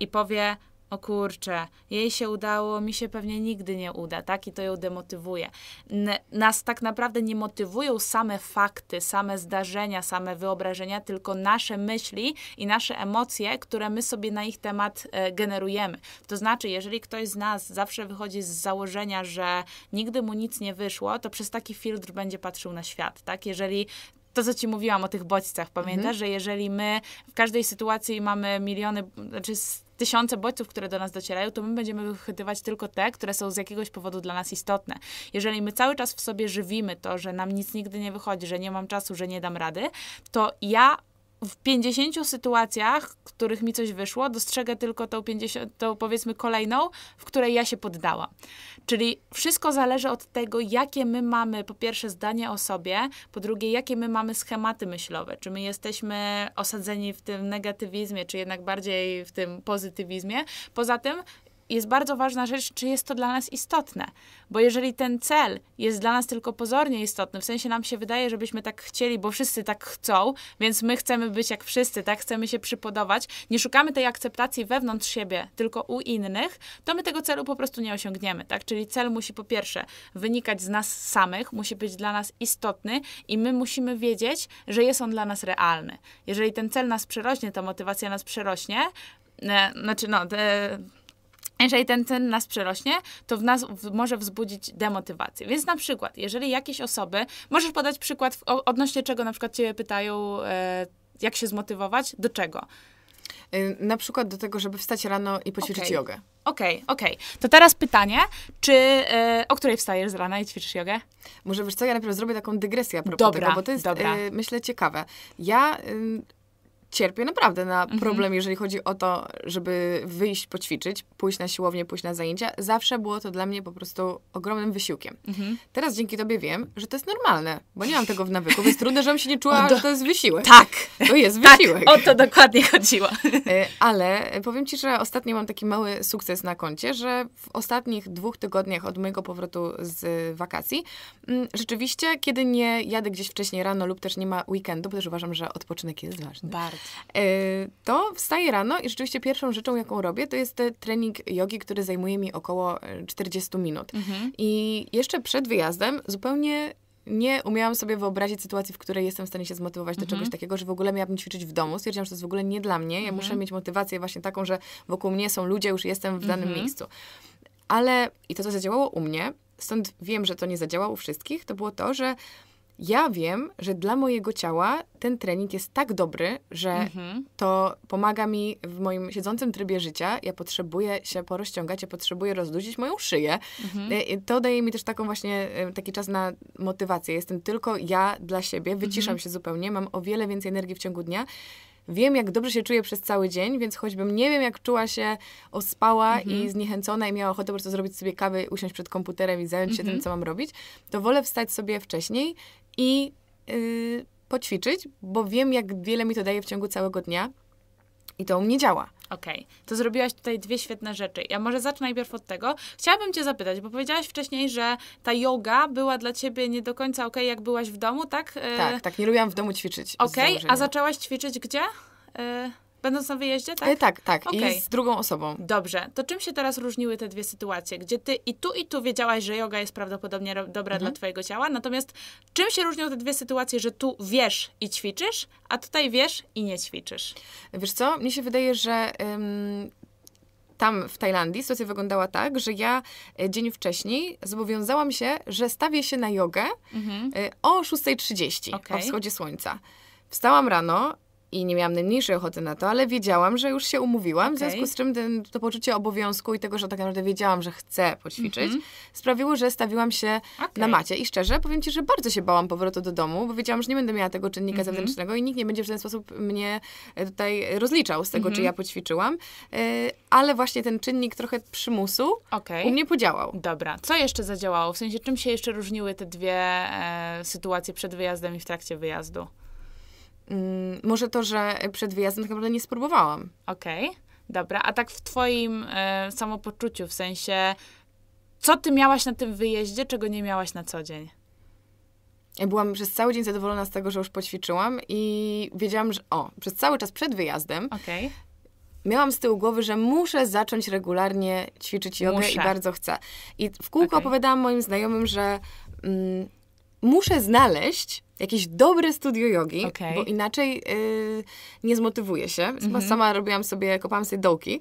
i powie, o kurczę, jej się udało, mi się pewnie nigdy nie uda, tak? I to ją demotywuje. Nas tak naprawdę nie motywują same fakty, same zdarzenia, same wyobrażenia, tylko nasze myśli i nasze emocje, które my sobie na ich temat e, generujemy. To znaczy, jeżeli ktoś z nas zawsze wychodzi z założenia, że nigdy mu nic nie wyszło, to przez taki filtr będzie patrzył na świat, tak? Jeżeli to, co ci mówiłam o tych bodźcach, pamiętasz, mhm. że jeżeli my w każdej sytuacji mamy miliony, znaczy tysiące bodźców, które do nas docierają, to my będziemy wychwytywać tylko te, które są z jakiegoś powodu dla nas istotne. Jeżeli my cały czas w sobie żywimy to, że nam nic nigdy nie wychodzi, że nie mam czasu, że nie dam rady, to ja w 50 sytuacjach, w których mi coś wyszło, dostrzegę tylko tą, 50, tą powiedzmy kolejną, w której ja się poddałam. Czyli wszystko zależy od tego, jakie my mamy po pierwsze zdanie o sobie, po drugie, jakie my mamy schematy myślowe. Czy my jesteśmy osadzeni w tym negatywizmie, czy jednak bardziej w tym pozytywizmie. Poza tym jest bardzo ważna rzecz, czy jest to dla nas istotne. Bo jeżeli ten cel jest dla nas tylko pozornie istotny, w sensie nam się wydaje, żebyśmy tak chcieli, bo wszyscy tak chcą, więc my chcemy być jak wszyscy, tak chcemy się przypodować, nie szukamy tej akceptacji wewnątrz siebie, tylko u innych, to my tego celu po prostu nie osiągniemy, tak? Czyli cel musi po pierwsze wynikać z nas samych, musi być dla nas istotny i my musimy wiedzieć, że jest on dla nas realny. Jeżeli ten cel nas przerośnie, ta motywacja nas przerośnie, e, znaczy no, e, jeżeli ten cen nas przerośnie, to w nas w, może wzbudzić demotywację. Więc na przykład, jeżeli jakieś osoby, możesz podać przykład odnośnie czego na przykład cię pytają, e, jak się zmotywować, do czego? Y, na przykład do tego, żeby wstać rano i poćwiczyć okay. jogę. Okej, okay, okej. Okay. To teraz pytanie, czy e, o której wstajesz z rana i ćwiczysz jogę? Może wiesz co, ja najpierw zrobię taką dygresję a propos dobra, tego, bo to jest, dobra. E, myślę, ciekawe. Ja cierpię naprawdę na mhm. problem, jeżeli chodzi o to, żeby wyjść, poćwiczyć, pójść na siłownię, pójść na zajęcia. Zawsze było to dla mnie po prostu ogromnym wysiłkiem. Mhm. Teraz dzięki tobie wiem, że to jest normalne, bo nie mam tego w nawyku, więc trudno, żebym się nie czuła, do... że to jest wysiłek. Tak! To jest tak. wysiłek. O to dokładnie chodziło. E, ale powiem ci, że ostatnio mam taki mały sukces na koncie, że w ostatnich dwóch tygodniach od mojego powrotu z wakacji, mm, rzeczywiście, kiedy nie jadę gdzieś wcześniej rano lub też nie ma weekendu, bo też uważam, że odpoczynek jest ważny. Bardzo. E, to wstaję rano i rzeczywiście pierwszą rzeczą, jaką robię, to jest e, trening jogi, który zajmuje mi około 40 e, minut. Mhm. I jeszcze przed wyjazdem zupełnie nie umiałam sobie wyobrazić sytuacji, w której jestem w stanie się zmotywować do mhm. czegoś takiego, że w ogóle miałabym ćwiczyć w domu. Stwierdziłam, że to jest w ogóle nie dla mnie. Ja mhm. muszę mieć motywację właśnie taką, że wokół mnie są ludzie, już jestem w danym mhm. miejscu. Ale i to, co zadziałało u mnie, stąd wiem, że to nie zadziałało u wszystkich, to było to, że ja wiem, że dla mojego ciała ten trening jest tak dobry, że mhm. to pomaga mi w moim siedzącym trybie życia. Ja potrzebuję się porozciągać, ja potrzebuję rozluźnić moją szyję. Mhm. E, to daje mi też taką właśnie e, taki czas na motywację. Jestem tylko ja dla siebie, mhm. wyciszam mhm. się zupełnie, mam o wiele więcej energii w ciągu dnia wiem, jak dobrze się czuję przez cały dzień, więc choćbym nie wiem, jak czuła się ospała mhm. i zniechęcona i miała ochotę po prostu zrobić sobie kawę, usiąść przed komputerem i zająć mhm. się tym, co mam robić, to wolę wstać sobie wcześniej i yy, poćwiczyć, bo wiem, jak wiele mi to daje w ciągu całego dnia i to u mnie działa. Okej, okay. to zrobiłaś tutaj dwie świetne rzeczy. Ja może zacznę najpierw od tego. Chciałabym Cię zapytać, bo powiedziałaś wcześniej, że ta yoga była dla Ciebie nie do końca okej, okay, jak byłaś w domu, tak? Y, tak, tak, nie lubiłam w domu ćwiczyć. Okej, okay. a zaczęłaś ćwiczyć gdzie? Y, Będąc na wyjeździe, tak? E, tak, tak. Okay. I z drugą osobą. Dobrze. To czym się teraz różniły te dwie sytuacje? Gdzie ty i tu, i tu wiedziałaś, że yoga jest prawdopodobnie dobra mhm. dla twojego ciała, natomiast czym się różnią te dwie sytuacje, że tu wiesz i ćwiczysz, a tutaj wiesz i nie ćwiczysz? Wiesz co? Mnie się wydaje, że ym, tam w Tajlandii sytuacja wyglądała tak, że ja e, dzień wcześniej zobowiązałam się, że stawię się na jogę mhm. e, o 6.30 okay. o wschodzie słońca. Wstałam rano, i nie miałam najmniejszej ochoty na to, ale wiedziałam, że już się umówiłam, okay. w związku z czym ten, to poczucie obowiązku i tego, że tak naprawdę wiedziałam, że chcę poćwiczyć, mm -hmm. sprawiło, że stawiłam się okay. na macie. I szczerze powiem ci, że bardzo się bałam powrotu do domu, bo wiedziałam, że nie będę miała tego czynnika mm -hmm. zewnętrznego i nikt nie będzie w ten sposób mnie e, tutaj rozliczał z tego, mm -hmm. czy mhm. ja poćwiczyłam. E, ale właśnie ten czynnik trochę przymusu okay. u mnie podziałał. Dobra. Co jeszcze zadziałało? W sensie, czym się jeszcze różniły te dwie e, sytuacje przed wyjazdem i w trakcie wyjazdu? Mm, może to, że przed wyjazdem tak naprawdę nie spróbowałam. Okej, okay, dobra. A tak w Twoim e, samopoczuciu, w sensie, co Ty miałaś na tym wyjeździe, czego nie miałaś na co dzień? Ja byłam przez cały dzień zadowolona z tego, że już poćwiczyłam i wiedziałam, że o, przez cały czas przed wyjazdem okay. miałam z tyłu głowy, że muszę zacząć regularnie ćwiczyć jogę muszę. i bardzo chcę. I w kółko okay. opowiadałam moim znajomym, że mm, muszę znaleźć jakieś dobre studio jogi, okay. bo inaczej y, nie zmotywuję się. mm -hmm. sama robiłam sobie, kopałam sobie dołki.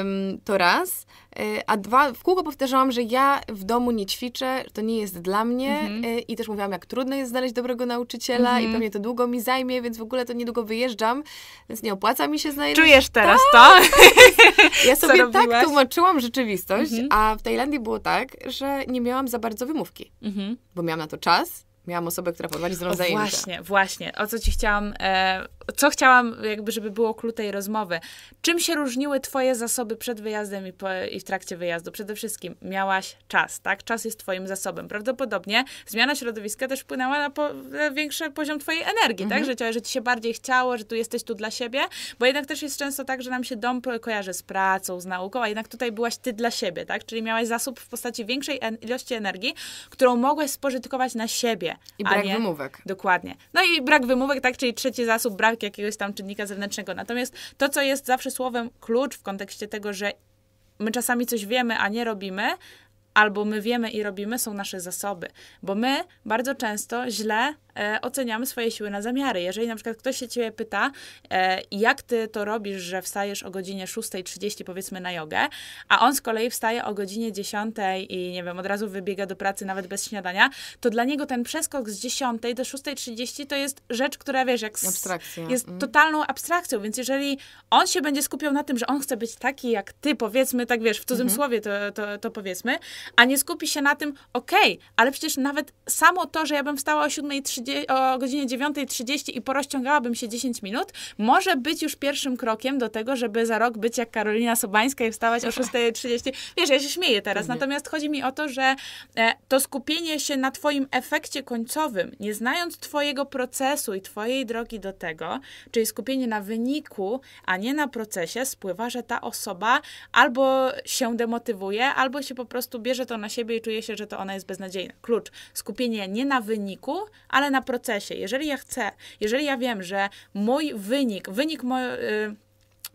Ym, to raz. Y, a dwa, w kółko powtarzałam, że ja w domu nie ćwiczę, to nie jest dla mnie. Mm -hmm. y, I też mówiłam, jak trudno jest znaleźć dobrego nauczyciela mm -hmm. i mhm. pewnie to długo mi zajmie, więc w ogóle to niedługo wyjeżdżam, więc nie opłaca mi się znaleźć. Czujesz teraz tak! to? <laughs> <laughs> ja sobie tak tłumaczyłam rzeczywistość, mhm. a w Tajlandii było tak, że nie miałam za bardzo wymówki, mhm. bo miałam na to czas, miałam osobę, która prowadzi ze mną zajęcia. Właśnie, właśnie. O co ci chciałam e, co chciałam, jakby, żeby było klucz tej rozmowy. Czym się różniły Twoje zasoby przed wyjazdem i, po, i, w trakcie wyjazdu? Przede wszystkim miałaś czas, tak? Czas jest Twoim zasobem. Prawdopodobnie zmiana środowiska też wpłynęła na, po, na większy poziom Twojej energii, tak? mhm. tak? Że, że Ci się bardziej chciało, że tu jesteś tu dla siebie, bo jednak też jest często tak, że nam się dom kojarzy z pracą, z nauką, a jednak tutaj byłaś Ty dla siebie, tak? Czyli miałaś zasób w postaci większej en- ilości energii, którą mogłaś spożytkować na siebie. I brak nie... wymówek. Dokładnie. No i brak wymówek, tak? Czyli trzeci zasób, brak jakiegoś tam czynnika zewnętrznego. Natomiast to, co jest zawsze słowem klucz w kontekście tego, że my czasami coś wiemy, a nie robimy, albo my wiemy i robimy, są nasze zasoby, bo my bardzo często źle e, oceniamy swoje siły na zamiary. Jeżeli na przykład ktoś się ciebie pyta, e, jak ty to robisz, że wstajesz o godzinie 6.30 powiedzmy na jogę, a on z kolei wstaje o godzinie 10 i nie wiem, od razu wybiega do pracy nawet bez śniadania, to dla niego ten przeskok z 10 do 6.30 to jest rzecz, która wiesz, jak z, jest mm. totalną abstrakcją, więc jeżeli on się będzie skupiał na tym, że on chce być taki jak ty, powiedzmy, tak wiesz, w cudzysłowie mm -hmm. słowie to, to, to powiedzmy, a nie skupi się na tym, okej, okay, ale przecież nawet samo to, że ja bym wstała o, 7.30, o godzinie 9.30 i porozciągałabym się 10 minut, może być już pierwszym krokiem do tego, żeby za rok być jak Karolina Sobańska i wstawać o 6.30. Wiesz, ja się śmieję teraz, natomiast chodzi mi o to, że e, to skupienie się na twoim efekcie końcowym, nie znając twojego procesu i twojej drogi do tego, czyli skupienie na wyniku, a nie na procesie, spływa, że ta osoba albo się demotywuje, albo się po prostu bierze bierze to na siebie i czuje się, że to ona jest beznadziejna. Klucz. Skupienie nie na wyniku, ale na procesie. Jeżeli ja chcę, jeżeli ja wiem, że mój wynik, wynik mojego. Yy,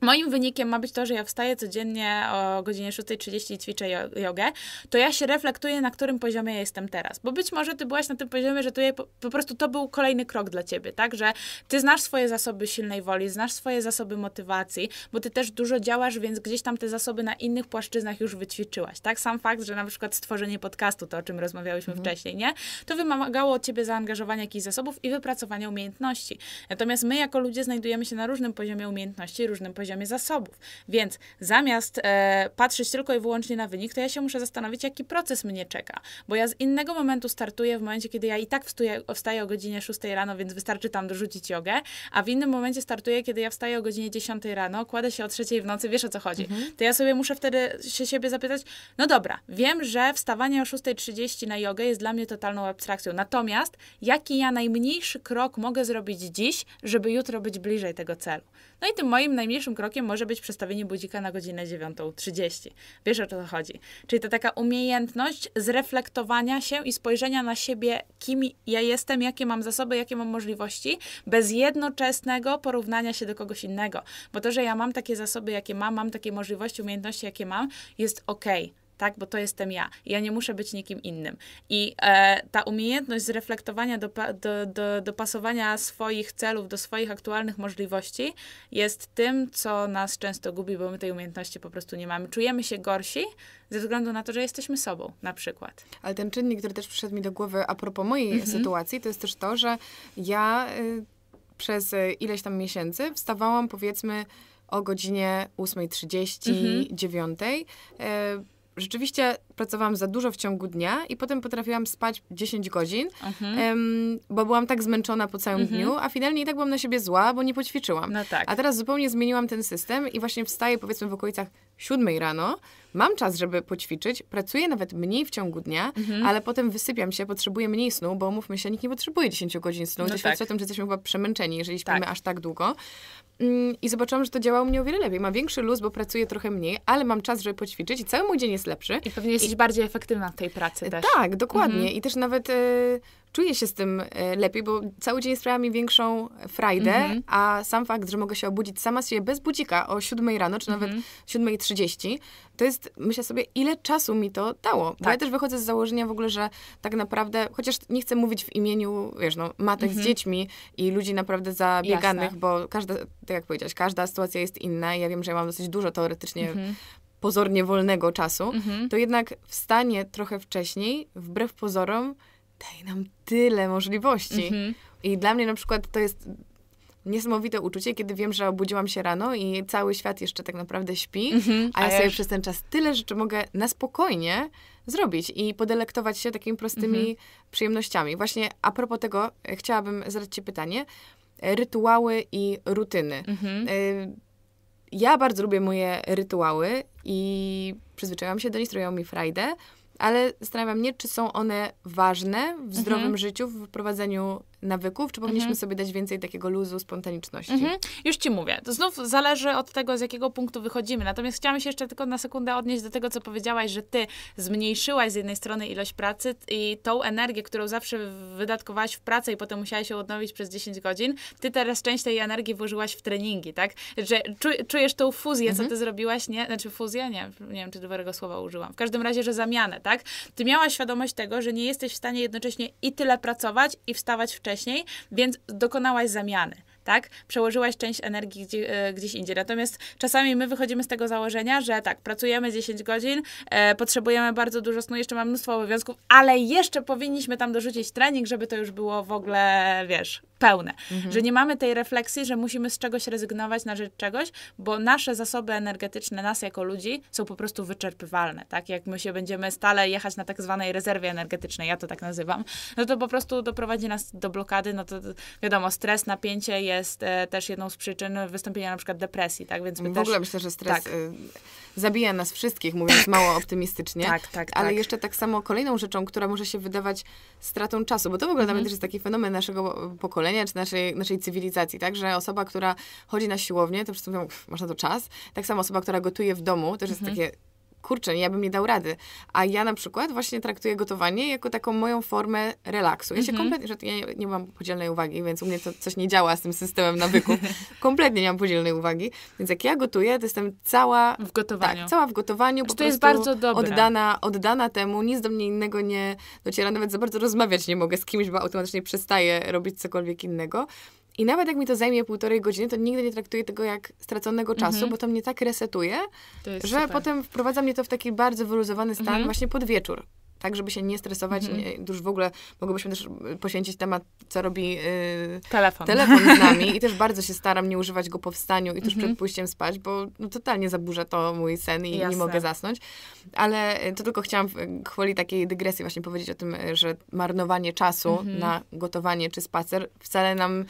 Moim wynikiem ma być to, że ja wstaję codziennie o godzinie 6.30 i ćwiczę jogę, to ja się reflektuję, na którym poziomie jestem teraz. Bo być może ty byłaś na tym poziomie, że tutaj po prostu to był kolejny krok dla ciebie, tak? Że ty znasz swoje zasoby silnej woli, znasz swoje zasoby motywacji, bo ty też dużo działasz, więc gdzieś tam te zasoby na innych płaszczyznach już wyćwiczyłaś, tak? Sam fakt, że na przykład stworzenie podcastu, to o czym rozmawiałyśmy mhm. wcześniej, nie? To wymagało od ciebie zaangażowania jakichś zasobów i wypracowania umiejętności. Natomiast my jako ludzie znajdujemy się na różnym poziomie umiejętności, różnym poziomie poziomie zasobów. Więc zamiast e, patrzeć tylko i wyłącznie na wynik, to ja się muszę zastanowić, jaki proces mnie czeka. Bo ja z innego momentu startuję w momencie, kiedy ja i tak wstuję, wstaję o godzinie 6 rano, więc wystarczy tam dorzucić jogę, a w innym momencie startuję, kiedy ja wstaję o godzinie 10 rano, kładę się o 3 w nocy, wiesz o co chodzi. Mhm. To ja sobie muszę wtedy się siebie zapytać, no dobra, wiem, że wstawanie o 6.30 na jogę jest dla mnie totalną abstrakcją. Natomiast jaki ja najmniejszy krok mogę zrobić dziś, żeby jutro być bliżej tego celu? No i tym moim najmniejszym krokiem może być przestawienie budzika na godzinę 9.30. Wiesz o co to chodzi. Czyli to taka umiejętność zreflektowania się i spojrzenia na siebie, kim ja jestem, jakie mam zasoby, jakie mam możliwości, bez jednoczesnego porównania się do kogoś innego. Bo to, że ja mam takie zasoby, jakie mam, mam takie możliwości, umiejętności, jakie mam, jest okej. Okay tak? Bo to jestem ja. Ja nie muszę być nikim innym. I e, ta umiejętność zreflektowania, do, do, dopasowania swoich celów do swoich aktualnych możliwości jest tym, co nas często gubi, bo my tej umiejętności po prostu nie mamy. Czujemy się gorsi ze względu na to, że jesteśmy sobą, na przykład. Ale ten czynnik, który też przyszedł mi do głowy a propos mojej mhm. sytuacji, to jest też to, że ja y, przez y, ileś tam miesięcy wstawałam, powiedzmy, o godzinie 8.30, mhm. 9.00. Y, rzeczywiście pracowałam za dużo w ciągu dnia i potem potrafiłam spać 10 godzin, mhm. um, bo byłam tak zmęczona po całym mhm. dniu, a finalnie i tak byłam na siebie zła, bo nie poćwiczyłam. No tak. A teraz zupełnie zmieniłam ten system i właśnie wstaję powiedzmy w okolicach 7 rano, mam czas, żeby poćwiczyć, pracuję nawet mniej w ciągu dnia, mhm. ale potem wysypiam się, potrzebuję mniej snu, bo mówmy się, nikt nie potrzebuje 10 godzin snu. No Doświadczę tak. o tym, że jesteśmy chyba przemęczeni, jeżeli śpimy tak. aż tak długo. Mm, I zobaczyłam, że to działało mnie o wiele lepiej. Mam większy luz, bo pracuję trochę mniej, ale mam czas, żeby poćwiczyć i cały mój dzień jest lepszy. I pewnie jesteś I... bardziej efektywna w tej pracy e, też. Tak, dokładnie. Mhm. I też nawet... Y czuję się z tym e, lepiej, bo cały dzień sprawia mi większą frajdę, mm -hmm. a sam fakt, że mogę się obudzić sama z siebie bez budzika o 7 rano, czy mm -hmm. nawet 7.30, mhm. to jest, myślę sobie, ile czasu mi to dało. Tak. Bo ja tak. też wychodzę z założenia w ogóle, że tak naprawdę, chociaż nie chcę mówić w imieniu, wiesz, no, matek mm -hmm. z mhm. dziećmi i ludzi naprawdę zabieganych, Jasne. bo każda, tak jak powiedziałeś, każda sytuacja jest inna ja wiem, że ja mam dosyć dużo teoretycznie mhm. pozornie wolnego czasu, to jednak wstanie trochę wcześniej, wbrew pozorom, daje nam tyle możliwości. Mhm. I dla mnie na przykład to jest niesamowite uczucie, kiedy wiem, że obudziłam się rano i cały świat jeszcze tak naprawdę śpi, mhm, a ja, sobie już... przez ten czas tyle rzeczy mogę na spokojnie zrobić i podelektować się takimi prostymi mhm. przyjemnościami. Właśnie a propos tego, e, chciałabym zadać Ci pytanie. E, rytuały i rutyny. Mhm. E, ja bardzo lubię moje rytuały i przyzwyczaiłam się do nich, zrobiłam mi frajdę ale zastanawiam mnie, czy są one ważne w zdrowym mhm. życiu, w prowadzeniu nawyków, czy powinniśmy mhm. sobie dać więcej takiego luzu, spontaniczności? Mhm. Już ci mówię. To znów zależy od tego, z jakiego punktu wychodzimy. Natomiast chciałam się jeszcze tylko na sekundę odnieść do tego, co powiedziałaś, że ty zmniejszyłaś z jednej strony ilość pracy i tą energię, którą zawsze wydatkowałaś w pracę i potem musiałaś się odnowić przez 10 godzin, ty teraz część tej energii włożyłaś w treningi, tak? Że czujesz tą fuzję, mhm. co ty zrobiłaś, nie? Znaczy fuzję? Nie, nie wiem, czy dobrego słowa użyłam. W każdym razie, że zamianę, tak? Ty miałaś świadomość tego, że nie jesteś w stanie jednocześnie i tyle pracować i wstawać wcześniej wcześniej, więc dokonałaś zamiany. Tak? Przełożyłaś część energii gdzie, e, gdzieś indziej. Natomiast czasami my wychodzimy z tego założenia, że tak, pracujemy 10 godzin, e, potrzebujemy bardzo dużo snu, jeszcze mam mnóstwo obowiązków, ale jeszcze powinniśmy tam dorzucić trening, żeby to już było w ogóle, wiesz, pełne. Mhm. Że nie mamy tej refleksji, że musimy z czegoś rezygnować na rzecz czegoś, bo nasze zasoby energetyczne, nas jako ludzi, są po prostu wyczerpywalne. Tak jak my się będziemy stale jechać na tak zwanej rezerwie energetycznej, ja to tak nazywam, no to po prostu doprowadzi nas do blokady. No to wiadomo, stres, napięcie jest e, też jedną z przyczyn wystąpienia na przykład depresji, tak? Więc w też, ogóle myślę, że stres. Tak. Y zabija nas wszystkich, mówiąc tak. mało optymistycznie. Tak, tak, ale tak. jeszcze tak samo kolejną rzeczą, która może się wydawać stratą czasu, bo to w ogóle mhm. nawet jest taki fenomen naszego pokolenia, czy naszej, naszej cywilizacji, tak, że osoba, która chodzi na siłownię, to wszyscy mówią, można to czas. Tak samo osoba, która gotuje w domu, też mhm. jest takie kurczę, ja bym nie dał rady. A ja na przykład właśnie traktuję gotowanie jako taką moją formę relaksu. Ja się mhm. kompletnie, że ja nie, nie, mam podzielnej uwagi, więc u mnie to coś nie działa z tym systemem nawyków. <laughs> kompletnie nie mam podzielnej uwagi. Więc jak ja gotuję, to jestem cała w gotowaniu. Tak, cała w gotowaniu, znaczy, po to jest bardzo dobre. Oddana, oddana temu, nic do mnie innego nie dociera, nawet za bardzo rozmawiać nie mogę z kimś, bo automatycznie przestaję robić cokolwiek innego. I nawet jak mi to zajmie półtorej godziny, to nigdy nie traktuję tego jak straconego czasu, mm -hmm. bo to mnie tak resetuje, że super. potem wprowadza mnie to w taki bardzo wyluzowany stan mm -hmm. właśnie pod wieczór tak, żeby się nie stresować. Mhm. Nie, już w ogóle mogłybyśmy też y, poświęcić temat, co robi yy, telefon. telefon z nami. <laughs> I też bardzo się staram nie używać go po wstaniu i tuż mhm. przed pójściem spać, bo no, totalnie zaburza to mój sen i Jasne. nie mogę zasnąć. Ale y, to tylko chciałam w chwili takiej dygresji właśnie powiedzieć o tym, y, że marnowanie czasu mhm. na gotowanie czy spacer wcale nam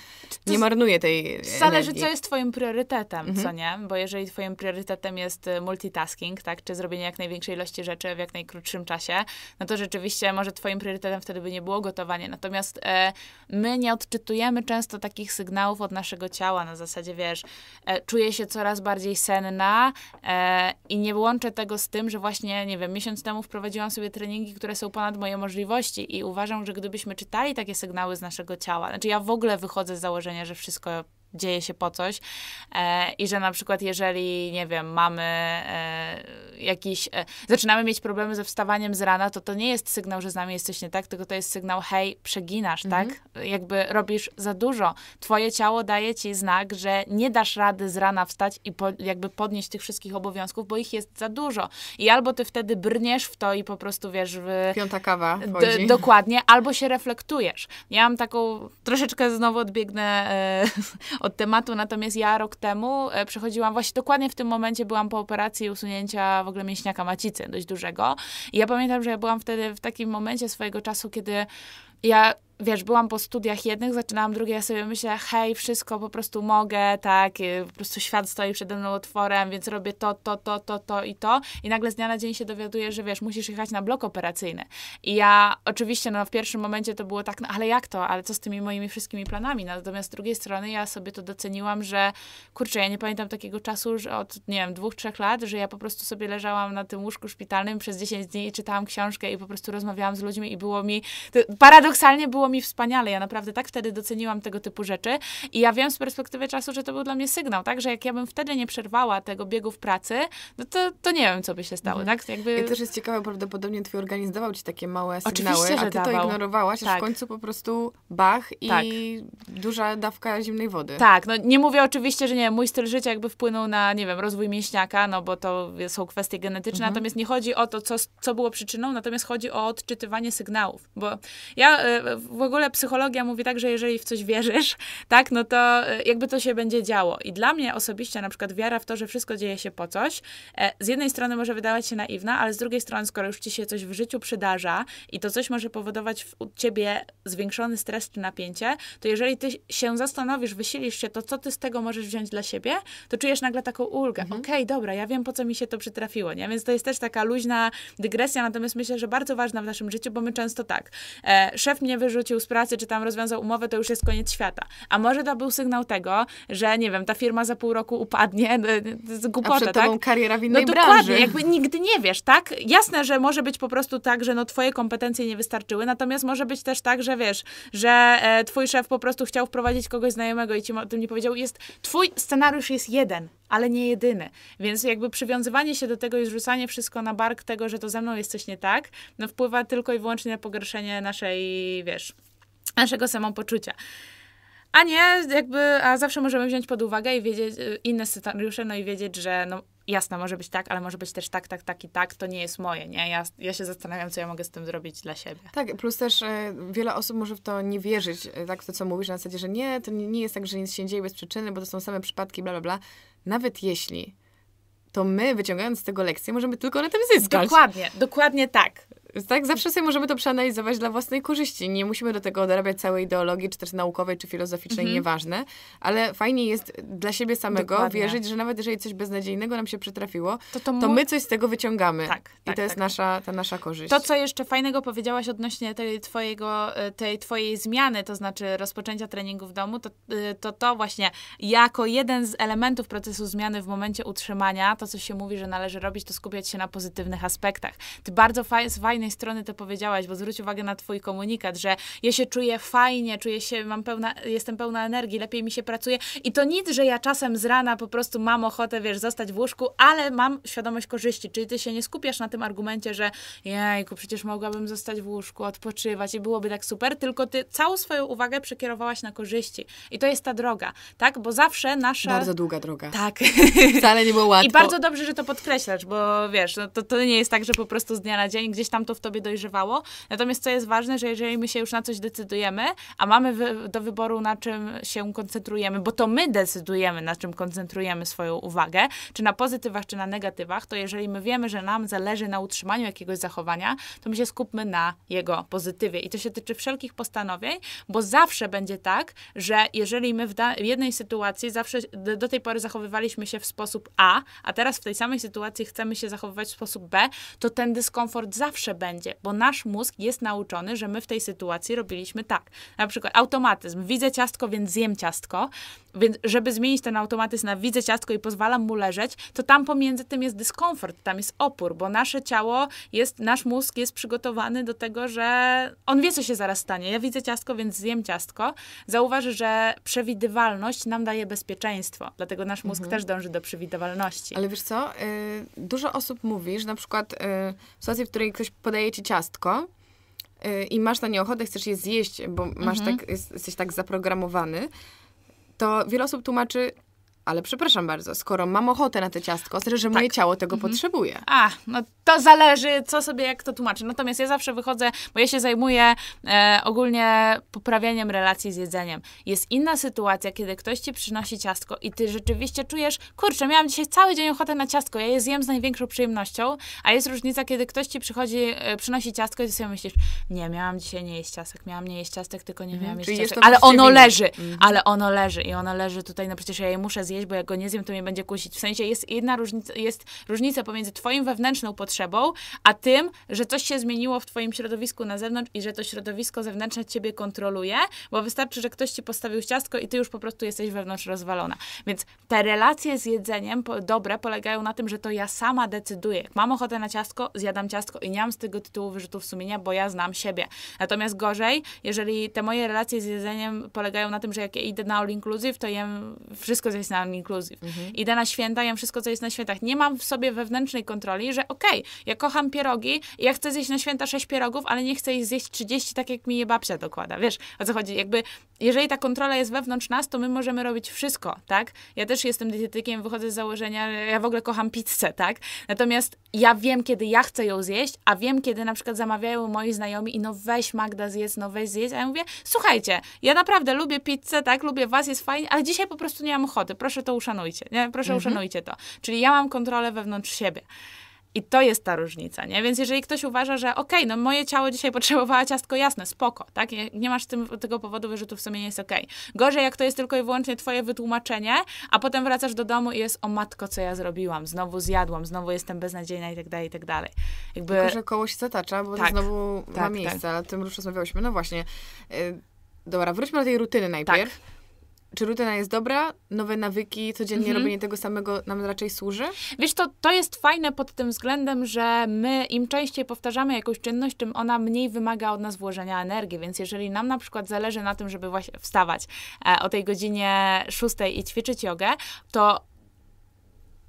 nie marnuje tej Zależy, co jest twoim priorytetem, co mhm. nie? Bo jeżeli twoim priorytetem jest multitasking, tak, czy zrobienie jak największej ilości rzeczy w jak najkrótszym czasie, no to rzeczywiście może twoim priorytetem wtedy by nie było gotowanie. Natomiast e, my nie odczytujemy często takich sygnałów od naszego ciała, na zasadzie, wiesz, e, czuję się coraz bardziej senna e, i nie łączę tego z tym, że właśnie, nie wiem, miesiąc temu wprowadziłam sobie treningi, które są ponad moje możliwości i uważam, że gdybyśmy czytali takie sygnały z naszego ciała, znaczy ja w ogóle wychodzę z założenia, że wszystko dzieje się po coś e, i że na przykład jeżeli, nie wiem, mamy e, jakiś, e, zaczynamy mieć problemy ze wstawaniem z rana, to to nie jest sygnał, że z nami jesteś nie tak, tylko to jest sygnał, hej, przeginasz, tak? Mhm. Jakby robisz za dużo. Twoje ciało daje ci znak, że nie dasz rady z rana wstać i po, jakby podnieść tych wszystkich obowiązków, bo ich jest za dużo. I albo ty wtedy brniesz w to i po prostu, wiesz, w... Piąta kawa <laughs> Dokładnie, albo się reflektujesz. Ja mam taką, troszeczkę znowu odbiegnę e, od tematu. Natomiast ja rok temu e, przechodziłam, właśnie dokładnie w tym momencie byłam po operacji usunięcia w ogóle mięśniaka macicy, dość dużego. I ja pamiętam, że ja byłam wtedy w takim momencie swojego czasu, kiedy ja wiesz, byłam po studiach jednych, zaczynałam drugie, ja sobie myślę, hej, wszystko po prostu mogę, tak, y, po prostu świat stoi przede mną otworem, więc robię to, to, to, to, to i to. I nagle z dnia na dzień się dowiaduję, że wiesz, musisz jechać na blok operacyjny. I ja oczywiście, no w pierwszym momencie to było tak, no ale jak to, ale co z tymi moimi wszystkimi planami? Natomiast z drugiej strony ja sobie to doceniłam, że kurczę, ja nie pamiętam takiego czasu, że od, nie wiem, dwóch, trzech lat, że ja po prostu sobie leżałam na tym łóżku szpitalnym przez 10 dni i czytałam książkę i po prostu rozmawiałam z ludźmi i było mi, paradoksalnie było mi wspaniale. Ja naprawdę tak wtedy doceniłam tego typu rzeczy i ja wiem z perspektywy czasu, że to był dla mnie sygnał, tak, że jak ja bym wtedy nie przerwała tego biegu w pracy, no to, to nie wiem, co by się stało, mhm. tak? Jakby... I też jest ciekawe, prawdopodobnie twój organizował ci takie małe sygnały, Oczywiście, a ty dawał. to ignorowałaś, tak. aż w tak. końcu po prostu bach i tak. duża dawka zimnej wody. Tak, no nie mówię oczywiście, że nie wiem, mój styl życia jakby wpłynął na, nie wiem, rozwój mięśniaka, no bo to są kwestie genetyczne, mhm. natomiast nie chodzi o to, co, co było przyczyną, natomiast chodzi o odczytywanie sygnałów, bo ja e, w w ogóle psychologia mówi tak, że jeżeli w coś wierzysz, tak, no to e, jakby to się będzie działo. I dla mnie osobiście na przykład wiara w to, że wszystko dzieje się po coś, e, z jednej strony może wydawać się naiwna, ale z drugiej strony, skoro już ci się coś w życiu przydarza i to coś może powodować u ciebie zwiększony stres czy napięcie, to jeżeli ty się zastanowisz, wysilisz się, to co ty z tego możesz wziąć dla siebie, to czujesz nagle taką ulgę. Mhm. Okej, okay, dobra, ja wiem, po co mi się to przytrafiło, nie? Więc to jest też taka luźna dygresja, natomiast myślę, że bardzo ważna w naszym życiu, bo my często tak, e, szef mnie wyrzucił, zwolnił z pracy, czy tam rozwiązał umowę, to już jest koniec świata. A może to był sygnał tego, że nie wiem, ta firma za pół roku upadnie, <laughs> to jest głupota, A tak? kariera w no innej no, branży. Dokładnie, jakby nigdy nie wiesz, tak? Jasne, że może być po prostu tak, że no twoje kompetencje nie wystarczyły, natomiast może być też tak, że wiesz, że e, twój szef po prostu chciał wprowadzić kogoś znajomego i ci o tym nie powiedział. Jest, twój scenariusz jest jeden ale nie jedyny. Więc jakby przywiązywanie się do tego i zrzucanie wszystko na bark tego, że to ze mną jest coś nie tak, no wpływa tylko i wyłącznie na pogorszenie naszej, wiesz, naszego samopoczucia. A nie, jakby, a zawsze możemy wziąć pod uwagę i wiedzieć y, inne scenariusze, no i wiedzieć, że no jasne, może być tak, ale może być też tak, tak, tak i tak, to nie jest moje, nie? Ja, ja się zastanawiam, co ja mogę z tym zrobić dla siebie. Tak, plus też y, wiele osób może w to nie wierzyć, y, tak, w to, co mówisz, na zasadzie, że nie, to nie, nie jest tak, że nic się nie dzieje bez przyczyny, bo to są same przypadki, bla, bla, bla nawet jeśli, to my wyciągając z tego lekcję możemy tylko na tym zyskać. Dokładnie, dokładnie tak. Tak, zawsze sobie możemy to przeanalizować dla własnej korzyści. Nie musimy do tego odrabiać całej ideologii, czy też naukowej, czy filozoficznej, mhm. nieważne, ale fajnie jest dla siebie samego Dokładnie. wierzyć, że nawet jeżeli coś beznadziejnego nam się przytrafiło, to, to, to my coś z tego wyciągamy. Tak, I tak, to jest tak. nasza, ta nasza korzyść. To, co jeszcze fajnego powiedziałaś odnośnie tej, twojego, e, tej twojej zmiany, to znaczy rozpoczęcia treningu w domu, to, e, to to właśnie jako jeden z elementów procesu zmiany w momencie utrzymania, to co się mówi, że należy robić, to skupiać się na pozytywnych aspektach. Ty bardzo fajnie fajnej strony to powiedziałaś, bo zwróć uwagę na twój komunikat, że ja się czuję fajnie, czuję się, mam pełna, jestem pełna energii, lepiej mi się pracuje i to nic, że ja czasem z rana po prostu mam ochotę, wiesz, zostać w łóżku, ale mam świadomość korzyści, czyli ty się nie skupiasz na tym argumencie, że jejku, przecież mogłabym zostać w łóżku, odpoczywać i byłoby tak super, tylko ty całą swoją uwagę przekierowałaś na korzyści i to jest ta droga, tak, bo zawsze nasza... Bardzo długa droga. Tak. Wcale nie było łatwo. I bardzo dobrze, że to podkreślasz, bo wiesz, no, to, to nie jest tak, że po prostu z dnia na dzień gdzieś tam to w tobie dojrzewało. Natomiast co jest ważne, że jeżeli my się już na coś decydujemy, a mamy wy do wyboru, na czym się koncentrujemy, bo to my decydujemy, na czym koncentrujemy swoją uwagę, czy na pozytywach, czy na negatywach, to jeżeli my wiemy, że nam zależy na utrzymaniu jakiegoś zachowania, to my się skupmy na jego pozytywie. I to się tyczy wszelkich postanowień, bo zawsze będzie tak, że jeżeli my w, w jednej sytuacji zawsze do tej pory zachowywaliśmy się w sposób A, a teraz w tej samej sytuacji chcemy się zachowywać w sposób B, to ten dyskomfort zawsze będzie, bo nasz mózg jest nauczony, że my w tej sytuacji robiliśmy tak. Na przykład automatyzm. Widzę ciastko, więc zjem ciastko. Więc żeby zmienić ten automatyzm na widzę ciastko i pozwalam mu leżeć, to tam pomiędzy tym jest dyskomfort, tam jest opór, bo nasze ciało jest, nasz mózg jest przygotowany do tego, że on wie, co się zaraz stanie. Ja widzę ciastko, więc zjem ciastko. Zauważ, że przewidywalność nam daje bezpieczeństwo, dlatego nasz mózg mhm. też dąży do przewidywalności. Ale wiesz co, y, dużo osób mówi, że na przykład y, w sytuacji, w której ktoś podaje ci ciastko y, i masz na nie ochotę, chcesz je zjeść, bo masz mhm. tak, jesteś tak zaprogramowany, to wiele osób tłumaczy, ale przepraszam bardzo, skoro mam ochotę na to ciastko, znaczy, że tak. moje ciało tego mhm. potrzebuje. A, no to zależy, co sobie, jak to tłumaczy. Natomiast ja zawsze wychodzę, bo ja się zajmuję e, ogólnie poprawianiem relacji z jedzeniem. Jest inna sytuacja, kiedy ktoś ci przynosi ciastko i ty rzeczywiście czujesz, kurczę, miałam dzisiaj cały dzień ochotę na ciastko, ja je zjem z największą przyjemnością, a jest różnica, kiedy ktoś ci przychodzi, e, przynosi ciastko i ty sobie myślisz, nie, miałam dzisiaj nie jeść ciastek, miałam nie jeść ciastek, tylko nie mhm. miałam jeść ciastek. Ale ono leży, mhm. ale ono leży i ono leży tutaj, no przecież ja je muszę zjeść, bo jak go nie zjem, to mnie będzie kusić. W sensie jest jedna różnica, jest różnica pomiędzy twoim wewnętrzną potrzebą, a tym, że coś się zmieniło w twoim środowisku na zewnątrz i że to środowisko zewnętrzne ciebie kontroluje, bo wystarczy, że ktoś ci postawił ciastko i ty już po prostu jesteś wewnątrz rozwalona. Więc te relacje z jedzeniem dobre polegają na tym, że to ja sama decyduję. Jak mam ochotę na ciastko, zjadam ciastko i nie mam z tego tytułu wyrzutów sumienia, bo ja znam siebie. Natomiast gorzej, jeżeli te moje relacje z jedzeniem polegają na tym, że jak ja idę na all inclusive, to jem wszystko, co jest na na inclusive. Mhm. Idę na święta, jem wszystko, co jest na świętach. Nie mam w sobie wewnętrznej kontroli, że okej, okay, ja kocham pierogi, ja chcę zjeść na święta sześć pierogów, ale nie chcę ich zjeść 30, tak jak mi je babcia dokłada. Wiesz, o co chodzi? Jakby, jeżeli ta kontrola jest wewnątrz nas, to my możemy robić wszystko, tak? Ja też jestem dietetykiem, wychodzę z założenia, ja w ogóle kocham pizzę, tak? Natomiast ja wiem, kiedy ja chcę ją zjeść, a wiem, kiedy na przykład zamawiają moi znajomi i no weź Magda zjedz, no weź zjedz, a ja mówię, słuchajcie, ja naprawdę lubię pizzę, tak? Lubię was, jest fajnie, ale dzisiaj po prostu nie mam ochoty, proszę proszę to uszanujcie, nie? Proszę mhm. uszanujcie to. Czyli ja mam kontrolę wewnątrz siebie. I to jest ta różnica, nie? Więc jeżeli ktoś uważa, że okej, okay, no moje ciało dzisiaj potrzebowało ciastko, jasne, spoko, tak? Nie, masz tym, tego powodu sumie nie jest okej. Okay. Gorzej, jak to jest tylko i wyłącznie twoje wytłumaczenie, a potem wracasz do domu i jest, o matko, co ja zrobiłam, znowu zjadłam, znowu jestem beznadziejna i tak dalej, i tak dalej. Jakby... Tylko, że koło się zatacza, bo tak, to znowu tak, ma tak. miejsce, tak. o tym już rozmawiałyśmy. No właśnie, y, dobra, wróćmy do tej rutyny najpierw. Tak czy rutyna jest dobra, nowe nawyki, codziennie mhm. robienie tego samego nam raczej służy? Wiesz, to, to jest fajne pod tym względem, że my im częściej powtarzamy jakąś czynność, tym ona mniej wymaga od nas włożenia energii, więc jeżeli nam na przykład zależy na tym, żeby właśnie wstawać e, o tej godzinie 6 i ćwiczyć jogę, to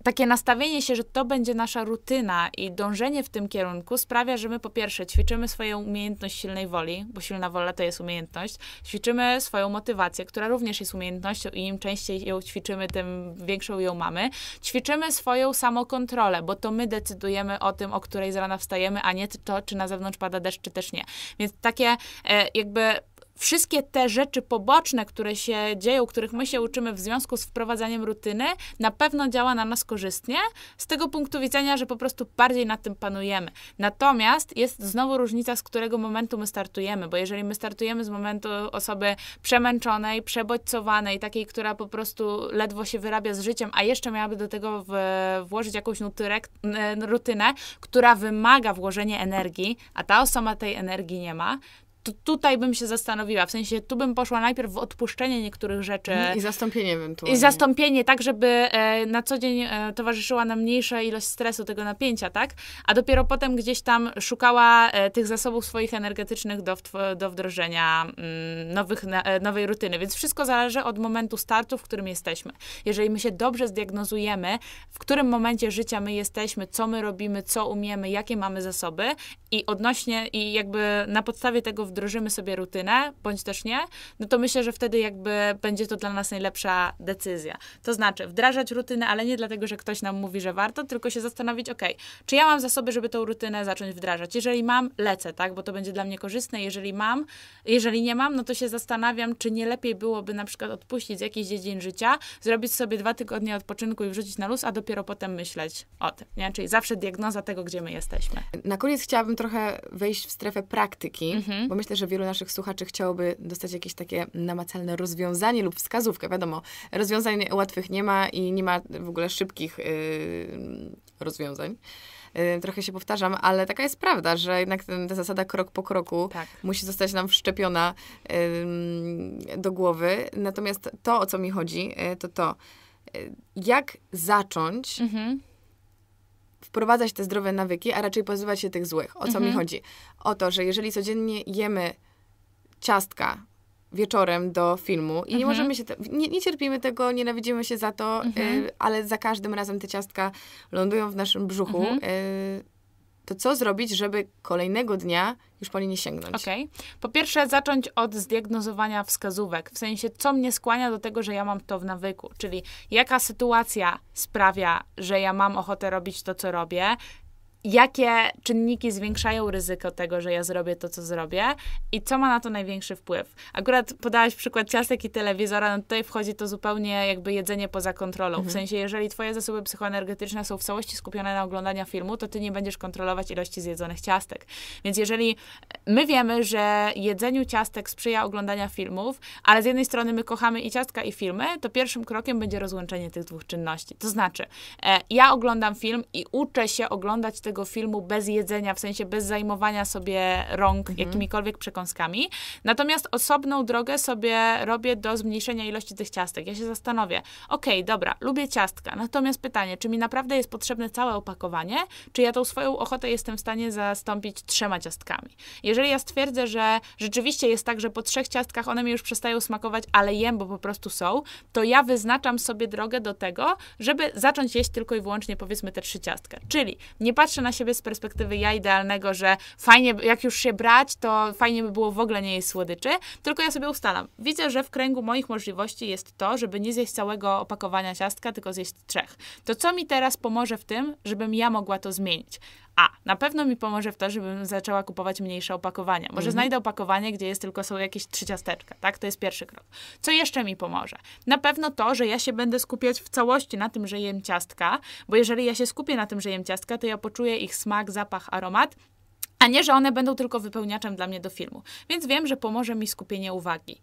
takie nastawienie się, że to będzie nasza rutyna i dążenie w tym kierunku sprawia, że my po pierwsze ćwiczymy swoją umiejętność silnej woli, bo silna wola to jest umiejętność, ćwiczymy swoją motywację, która również jest umiejętnością i im częściej ją ćwiczymy, tym większą ją mamy. Ćwiczymy swoją samokontrolę, bo to my decydujemy o tym, o której z rana wstajemy, a nie to, czy na zewnątrz pada deszcz, czy też nie. Więc takie e, jakby wszystkie te rzeczy poboczne, które się dzieją, których my się uczymy w związku z wprowadzaniem rutyny, na pewno działa na nas korzystnie, z tego punktu widzenia, że po prostu bardziej nad tym panujemy. Natomiast jest znowu różnica, z którego momentu my startujemy, bo jeżeli my startujemy z momentu osoby przemęczonej, przebodźcowanej, takiej, która po prostu ledwo się wyrabia z życiem, a jeszcze miałaby do tego w, włożyć jakąś nutyrek, rutynę, która wymaga włożenia energii, a ta osoba tej energii nie ma, to tutaj bym się zastanowiła. W sensie tu bym poszła najpierw w odpuszczenie niektórych rzeczy. Mhm, I zastąpienie ewentualnie. I zastąpienie, tak, żeby e, na co dzień e, towarzyszyła nam mniejsza ilość stresu, tego napięcia, tak? A dopiero potem gdzieś tam szukała e, tych zasobów swoich energetycznych do, do wdrożenia mm, nowych, na, e, nowej rutyny. Więc wszystko zależy od momentu startu, w którym jesteśmy. Jeżeli my się dobrze zdiagnozujemy, w którym momencie życia my jesteśmy, co my robimy, co umiemy, jakie mamy zasoby i odnośnie, i jakby na podstawie tego wdrożenia wdrożymy sobie rutynę, bądź też nie, no to myślę, że wtedy jakby będzie to dla nas najlepsza decyzja. To znaczy wdrażać rutynę, ale nie dlatego, że ktoś nam mówi, że warto, tylko się zastanowić, ok, czy ja mam zasoby, żeby tą rutynę zacząć wdrażać. Jeżeli mam, lecę, tak, bo to będzie dla mnie korzystne. Jeżeli mam, jeżeli nie mam, no to się zastanawiam, czy nie lepiej byłoby na przykład odpuścić z jakiejś dziedzin życia, zrobić sobie dwa tygodnie odpoczynku i wrzucić na luz, a dopiero potem myśleć o tym, nie? Czyli zawsze diagnoza tego, gdzie my jesteśmy. Na koniec chciałabym trochę wejść w strefę praktyki, mhm. bo myślę, że wielu naszych słuchaczy chciałoby dostać jakieś takie namacalne rozwiązanie lub wskazówkę. Wiadomo, rozwiązań łatwych nie ma i nie ma w ogóle szybkich yy, rozwiązań yy, trochę się powtarzam, ale taka jest prawda, że jednak ten, ta zasada krok po kroku tak. musi zostać nam wszczepiona yy, do głowy. Natomiast to, o co mi chodzi, y, to to, y, jak zacząć. Mhm wprowadzać te zdrowe nawyki, a raczej pozbywać się tych złych. O co mhm. mi chodzi? O to, że jeżeli codziennie jemy ciastka wieczorem do filmu i nie mhm. możemy się, te, nie, nie, cierpimy tego, nienawidzimy się za to, mhm. y, ale za każdym razem te ciastka lądują w naszym brzuchu. Mhm. Y, to co zrobić, żeby kolejnego dnia już po nie nie sięgnąć? Okej. Okay. Po pierwsze, zacząć od zdiagnozowania wskazówek, w sensie, co mnie skłania do tego, że ja mam to w nawyku, czyli jaka sytuacja sprawia, że ja mam ochotę robić to, co robię, jakie czynniki zwiększają ryzyko tego, że ja zrobię to, co zrobię i co ma na to największy wpływ. Akurat podałaś przykład ciastek i telewizora, no tutaj wchodzi to zupełnie jakby jedzenie poza kontrolą. Mhm. W sensie, jeżeli twoje zasoby psychoenergetyczne są w całości skupione na oglądaniu filmu, to ty nie będziesz kontrolować ilości zjedzonych ciastek. Więc jeżeli my wiemy, że jedzeniu ciastek sprzyja oglądania filmów, ale z jednej strony my kochamy i ciastka, i filmy, to pierwszym krokiem będzie rozłączenie tych dwóch czynności. To znaczy, e, ja oglądam film i uczę się oglądać te tego filmu bez jedzenia, w sensie bez zajmowania sobie rąk mhm. jakimikolwiek przekąskami. Natomiast osobną drogę sobie robię do zmniejszenia ilości tych ciastek. Ja się zastanowię, okej, okay, dobra, lubię ciastka, natomiast pytanie, czy mi naprawdę jest potrzebne całe opakowanie, czy ja tą swoją ochotę jestem w stanie zastąpić trzema ciastkami. Jeżeli ja stwierdzę, że rzeczywiście jest tak, że po trzech ciastkach one mi już przestają smakować, ale jem, bo po prostu są, to ja wyznaczam sobie drogę do tego, żeby zacząć jeść tylko i wyłącznie powiedzmy te trzy ciastka. Czyli nie patrzę patrzę na siebie z perspektywy ja idealnego, że fajnie, jak już się brać, to fajnie by było w ogóle nie jeść słodyczy, tylko ja sobie ustalam. Widzę, że w kręgu moich możliwości jest to, żeby nie zjeść całego opakowania ciastka, tylko zjeść trzech. To co mi teraz pomoże w tym, żebym ja mogła to zmienić? A, na pewno mi pomoże w to, żebym zaczęła kupować mniejsze opakowania. Może mhm. znajdę opakowanie, gdzie jest tylko są jakieś trzy ciasteczka, tak? To jest pierwszy krok. Co jeszcze mi pomoże? Na pewno to, że ja się będę skupiać w całości na tym, że jem ciastka, bo jeżeli ja się skupię na tym, że jem ciastka, to ja poczuję ich smak, zapach, aromat a nie, że one będą tylko wypełniaczem dla mnie do filmu. Więc wiem, że pomoże mi skupienie uwagi.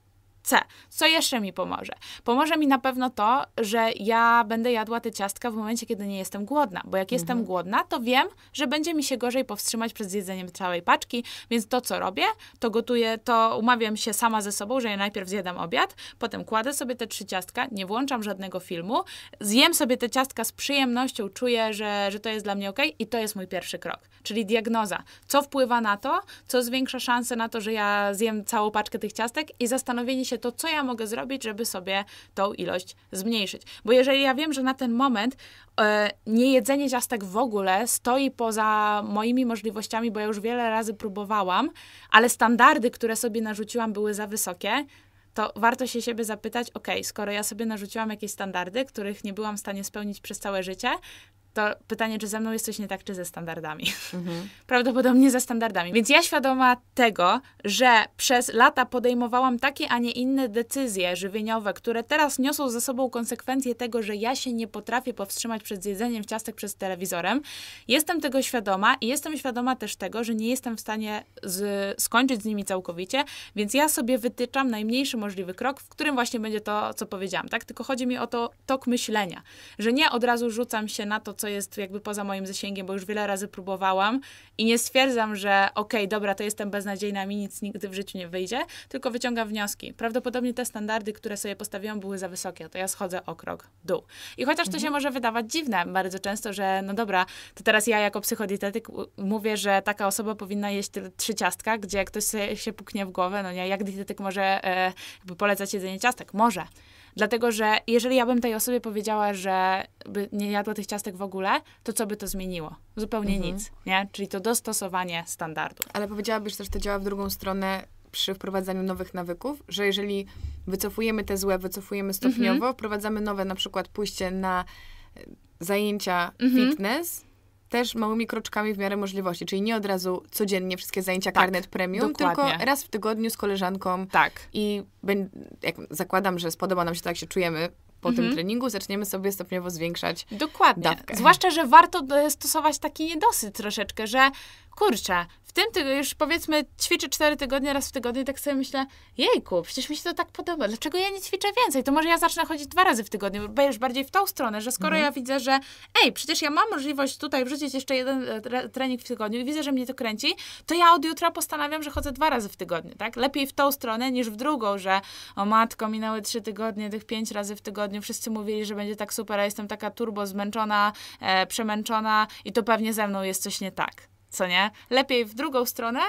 C. Co jeszcze mi pomoże? Pomoże mi na pewno to, że ja będę jadła te ciastka w momencie, kiedy nie jestem głodna, bo jak mhm. jestem głodna, to wiem, że będzie mi się gorzej powstrzymać przed zjedzeniem całej paczki, więc to, co robię, to gotuję, to umawiam się sama ze sobą, że ja najpierw zjadam obiad, potem kładę sobie te trzy ciastka, nie włączam żadnego filmu, zjem sobie te ciastka z przyjemnością, czuję, że, że to jest dla mnie ok i to jest mój pierwszy krok, czyli diagnoza. Co wpływa na to, co zwiększa szanse na to, że ja zjem całą paczkę tych ciastek i zastanowienie się, znaczy to co ja mogę zrobić, żeby sobie tą ilość zmniejszyć. Bo jeżeli ja wiem, że na ten moment e, nie jedzenie tak w ogóle stoi poza moimi możliwościami, bo ja już wiele razy próbowałam, ale standardy, które sobie narzuciłam, były za wysokie, to warto się siebie zapytać, ok, skoro ja sobie narzuciłam jakieś standardy, których nie byłam w stanie spełnić przez całe życie, to pytanie, czy ze mną jest coś nie tak, czy ze standardami. Mhm. <laughs> Prawdopodobnie ze standardami. Więc ja świadoma tego, że przez lata podejmowałam takie, a nie inne decyzje żywieniowe, które teraz niosą ze sobą konsekwencje tego, że ja się nie potrafię powstrzymać przed jedzeniem ciastek przez telewizorem, jestem tego świadoma i jestem świadoma też tego, że nie jestem w stanie z, skończyć z nimi całkowicie, więc ja sobie wytyczam najmniejszy możliwy krok, w którym właśnie będzie to, co powiedziałam, tak? Tylko chodzi mi o to tok myślenia, że nie od razu rzucam się na to, co co jest jakby poza moim zasięgiem, bo już wiele razy próbowałam i nie stwierdzam, że okej, okay, dobra, to jestem beznadziejna, mi nic nigdy w życiu nie wyjdzie, tylko wyciągam wnioski. Prawdopodobnie te standardy, które sobie postawiłam, były za wysokie, to ja schodzę o krok dół. I chociaż to się mhm. może wydawać dziwne bardzo często, że no dobra, to teraz ja jako psychodietetyk mówię, że taka osoba powinna jeść trzy ciastka, gdzie ktoś się puknie w głowę, no nie, jak dietetyk może e, polecać jedzenie ciastek? Może. Dlatego, że jeżeli ja bym tej osobie powiedziała, że by nie jadła tych ciastek w ogóle, to co by to zmieniło? Zupełnie mhm. nic, nie? Czyli to dostosowanie standardu. Ale powiedziałabyś też, to działa w drugą stronę przy wprowadzaniu nowych nawyków, że jeżeli wycofujemy te złe, wycofujemy stopniowo, mhm. wprowadzamy nowe, na przykład pójście na e, zajęcia mhm. fitness, też małymi kroczkami w miarę możliwości, czyli nie od razu codziennie wszystkie zajęcia tak, karnet premium, dokładnie. tylko raz w tygodniu z koleżanką. Tak. I jak zakładam, że spodoba nam się to, jak się czujemy po tym mhm. treningu, zaczniemy sobie stopniowo zwiększać Dokładnie. Dawkę. Zwłaszcza, że warto e, stosować taki niedosyt troszeczkę, że kurczę, w tym tygodniu już powiedzmy ćwiczę cztery tygodnie raz w tygodniu i tak sobie myślę, jejku, przecież mi się to tak podoba, dlaczego ja nie ćwiczę więcej? To może ja zacznę chodzić dwa razy w tygodniu, bo już bardziej w tą stronę, że skoro mhm. ja widzę, że ej, przecież ja mam możliwość tutaj wrzucić jeszcze jeden e, trening w tygodniu i widzę, że mnie to kręci, to ja od jutra postanawiam, że chodzę dwa razy w tygodniu, tak? Lepiej w tą stronę niż w drugą, że o matko, minęły trzy tygodnie, tych pięć razy w tygodniu, wszyscy mówili, że będzie tak super, a jestem taka turbo zmęczona, e, przemęczona i to pewnie ze mną jest coś nie tak co nie? Lepiej w drugą stronę,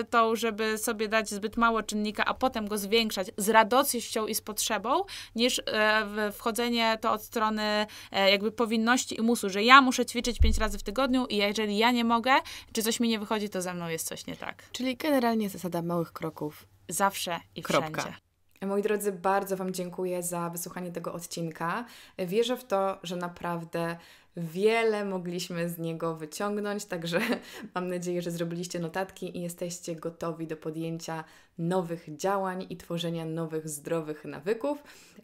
y, tą, żeby sobie dać zbyt mało czynnika, a potem go zwiększać z radością i z potrzebą, niż y, wchodzenie to od strony e, jakby powinności i musu, że ja muszę ćwiczyć pięć razy w tygodniu i jeżeli ja nie mogę, czy coś mi nie wychodzi, to ze mną jest coś nie tak. Czyli generalnie zasada małych kroków. Zawsze i Kropka. wszędzie. Moi drodzy, bardzo Wam dziękuję za wysłuchanie tego odcinka. Wierzę w to, że naprawdę Wiele mogliśmy z niego wyciągnąć, także <laughs> mam nadzieję, że zrobiliście notatki i jesteście gotowi do podjęcia nowych działań i tworzenia nowych, zdrowych nawyków.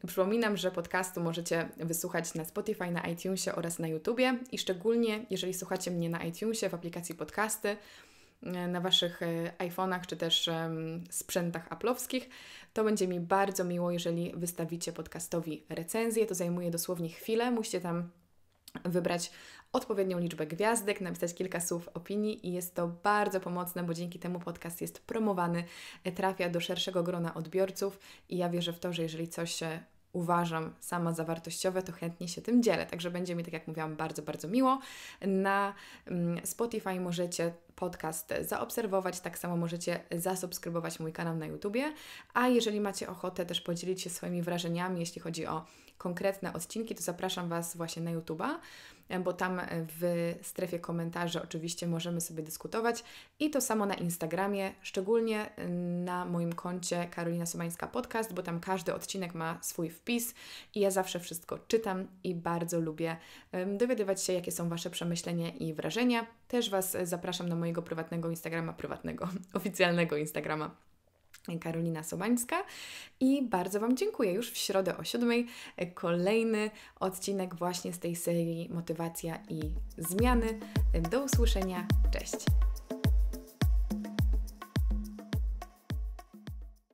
Przypominam, że podcastu możecie wysłuchać na Spotify, na iTunesie oraz na YouTubie i szczególnie jeżeli słuchacie mnie na iTunesie w aplikacji podcasty, na Waszych e, iPhone'ach czy też um, sprzętach aplowskich. To będzie mi bardzo miło, jeżeli wystawicie podcastowi recenzję. To zajmuje dosłownie chwilę. Musicie tam wybrać odpowiednią liczbę gwiazdek, napisać kilka słów opinii i jest to bardzo pomocne, bo dzięki temu podcast jest promowany, e, trafia do szerszego grona odbiorców i ja wierzę w to, że jeżeli coś się e, uważam sama za wartościowe, to chętnie się tym dzielę. Także będzie mi, tak jak mówiłam, bardzo, bardzo miło. Na mm, Spotify możecie podcast zaobserwować, tak samo możecie zasubskrybować mój kanał na YouTubie, a jeżeli macie ochotę też podzielić się swoimi wrażeniami, jeśli chodzi o konkretne odcinki, to zapraszam Was właśnie na YouTube'a, e, bo tam e, w strefie komentarzy oczywiście możemy sobie dyskutować i to samo na Instagramie, szczególnie e, na moim koncie Karolina Somańska Podcast, bo tam każdy odcinek ma swój wpis i ja zawsze wszystko czytam i bardzo lubię dowiadywać się, jakie są Wasze przemyślenia i wrażenia. Też Was zapraszam na mojego prywatnego Instagrama, prywatnego, <laughs> oficjalnego Instagrama. Karolina Sobańska i bardzo Wam dziękuję. Już w środę o 7 e, kolejny odcinek właśnie z tej serii Motywacja i Zmiany. E, do usłyszenia. Cześć!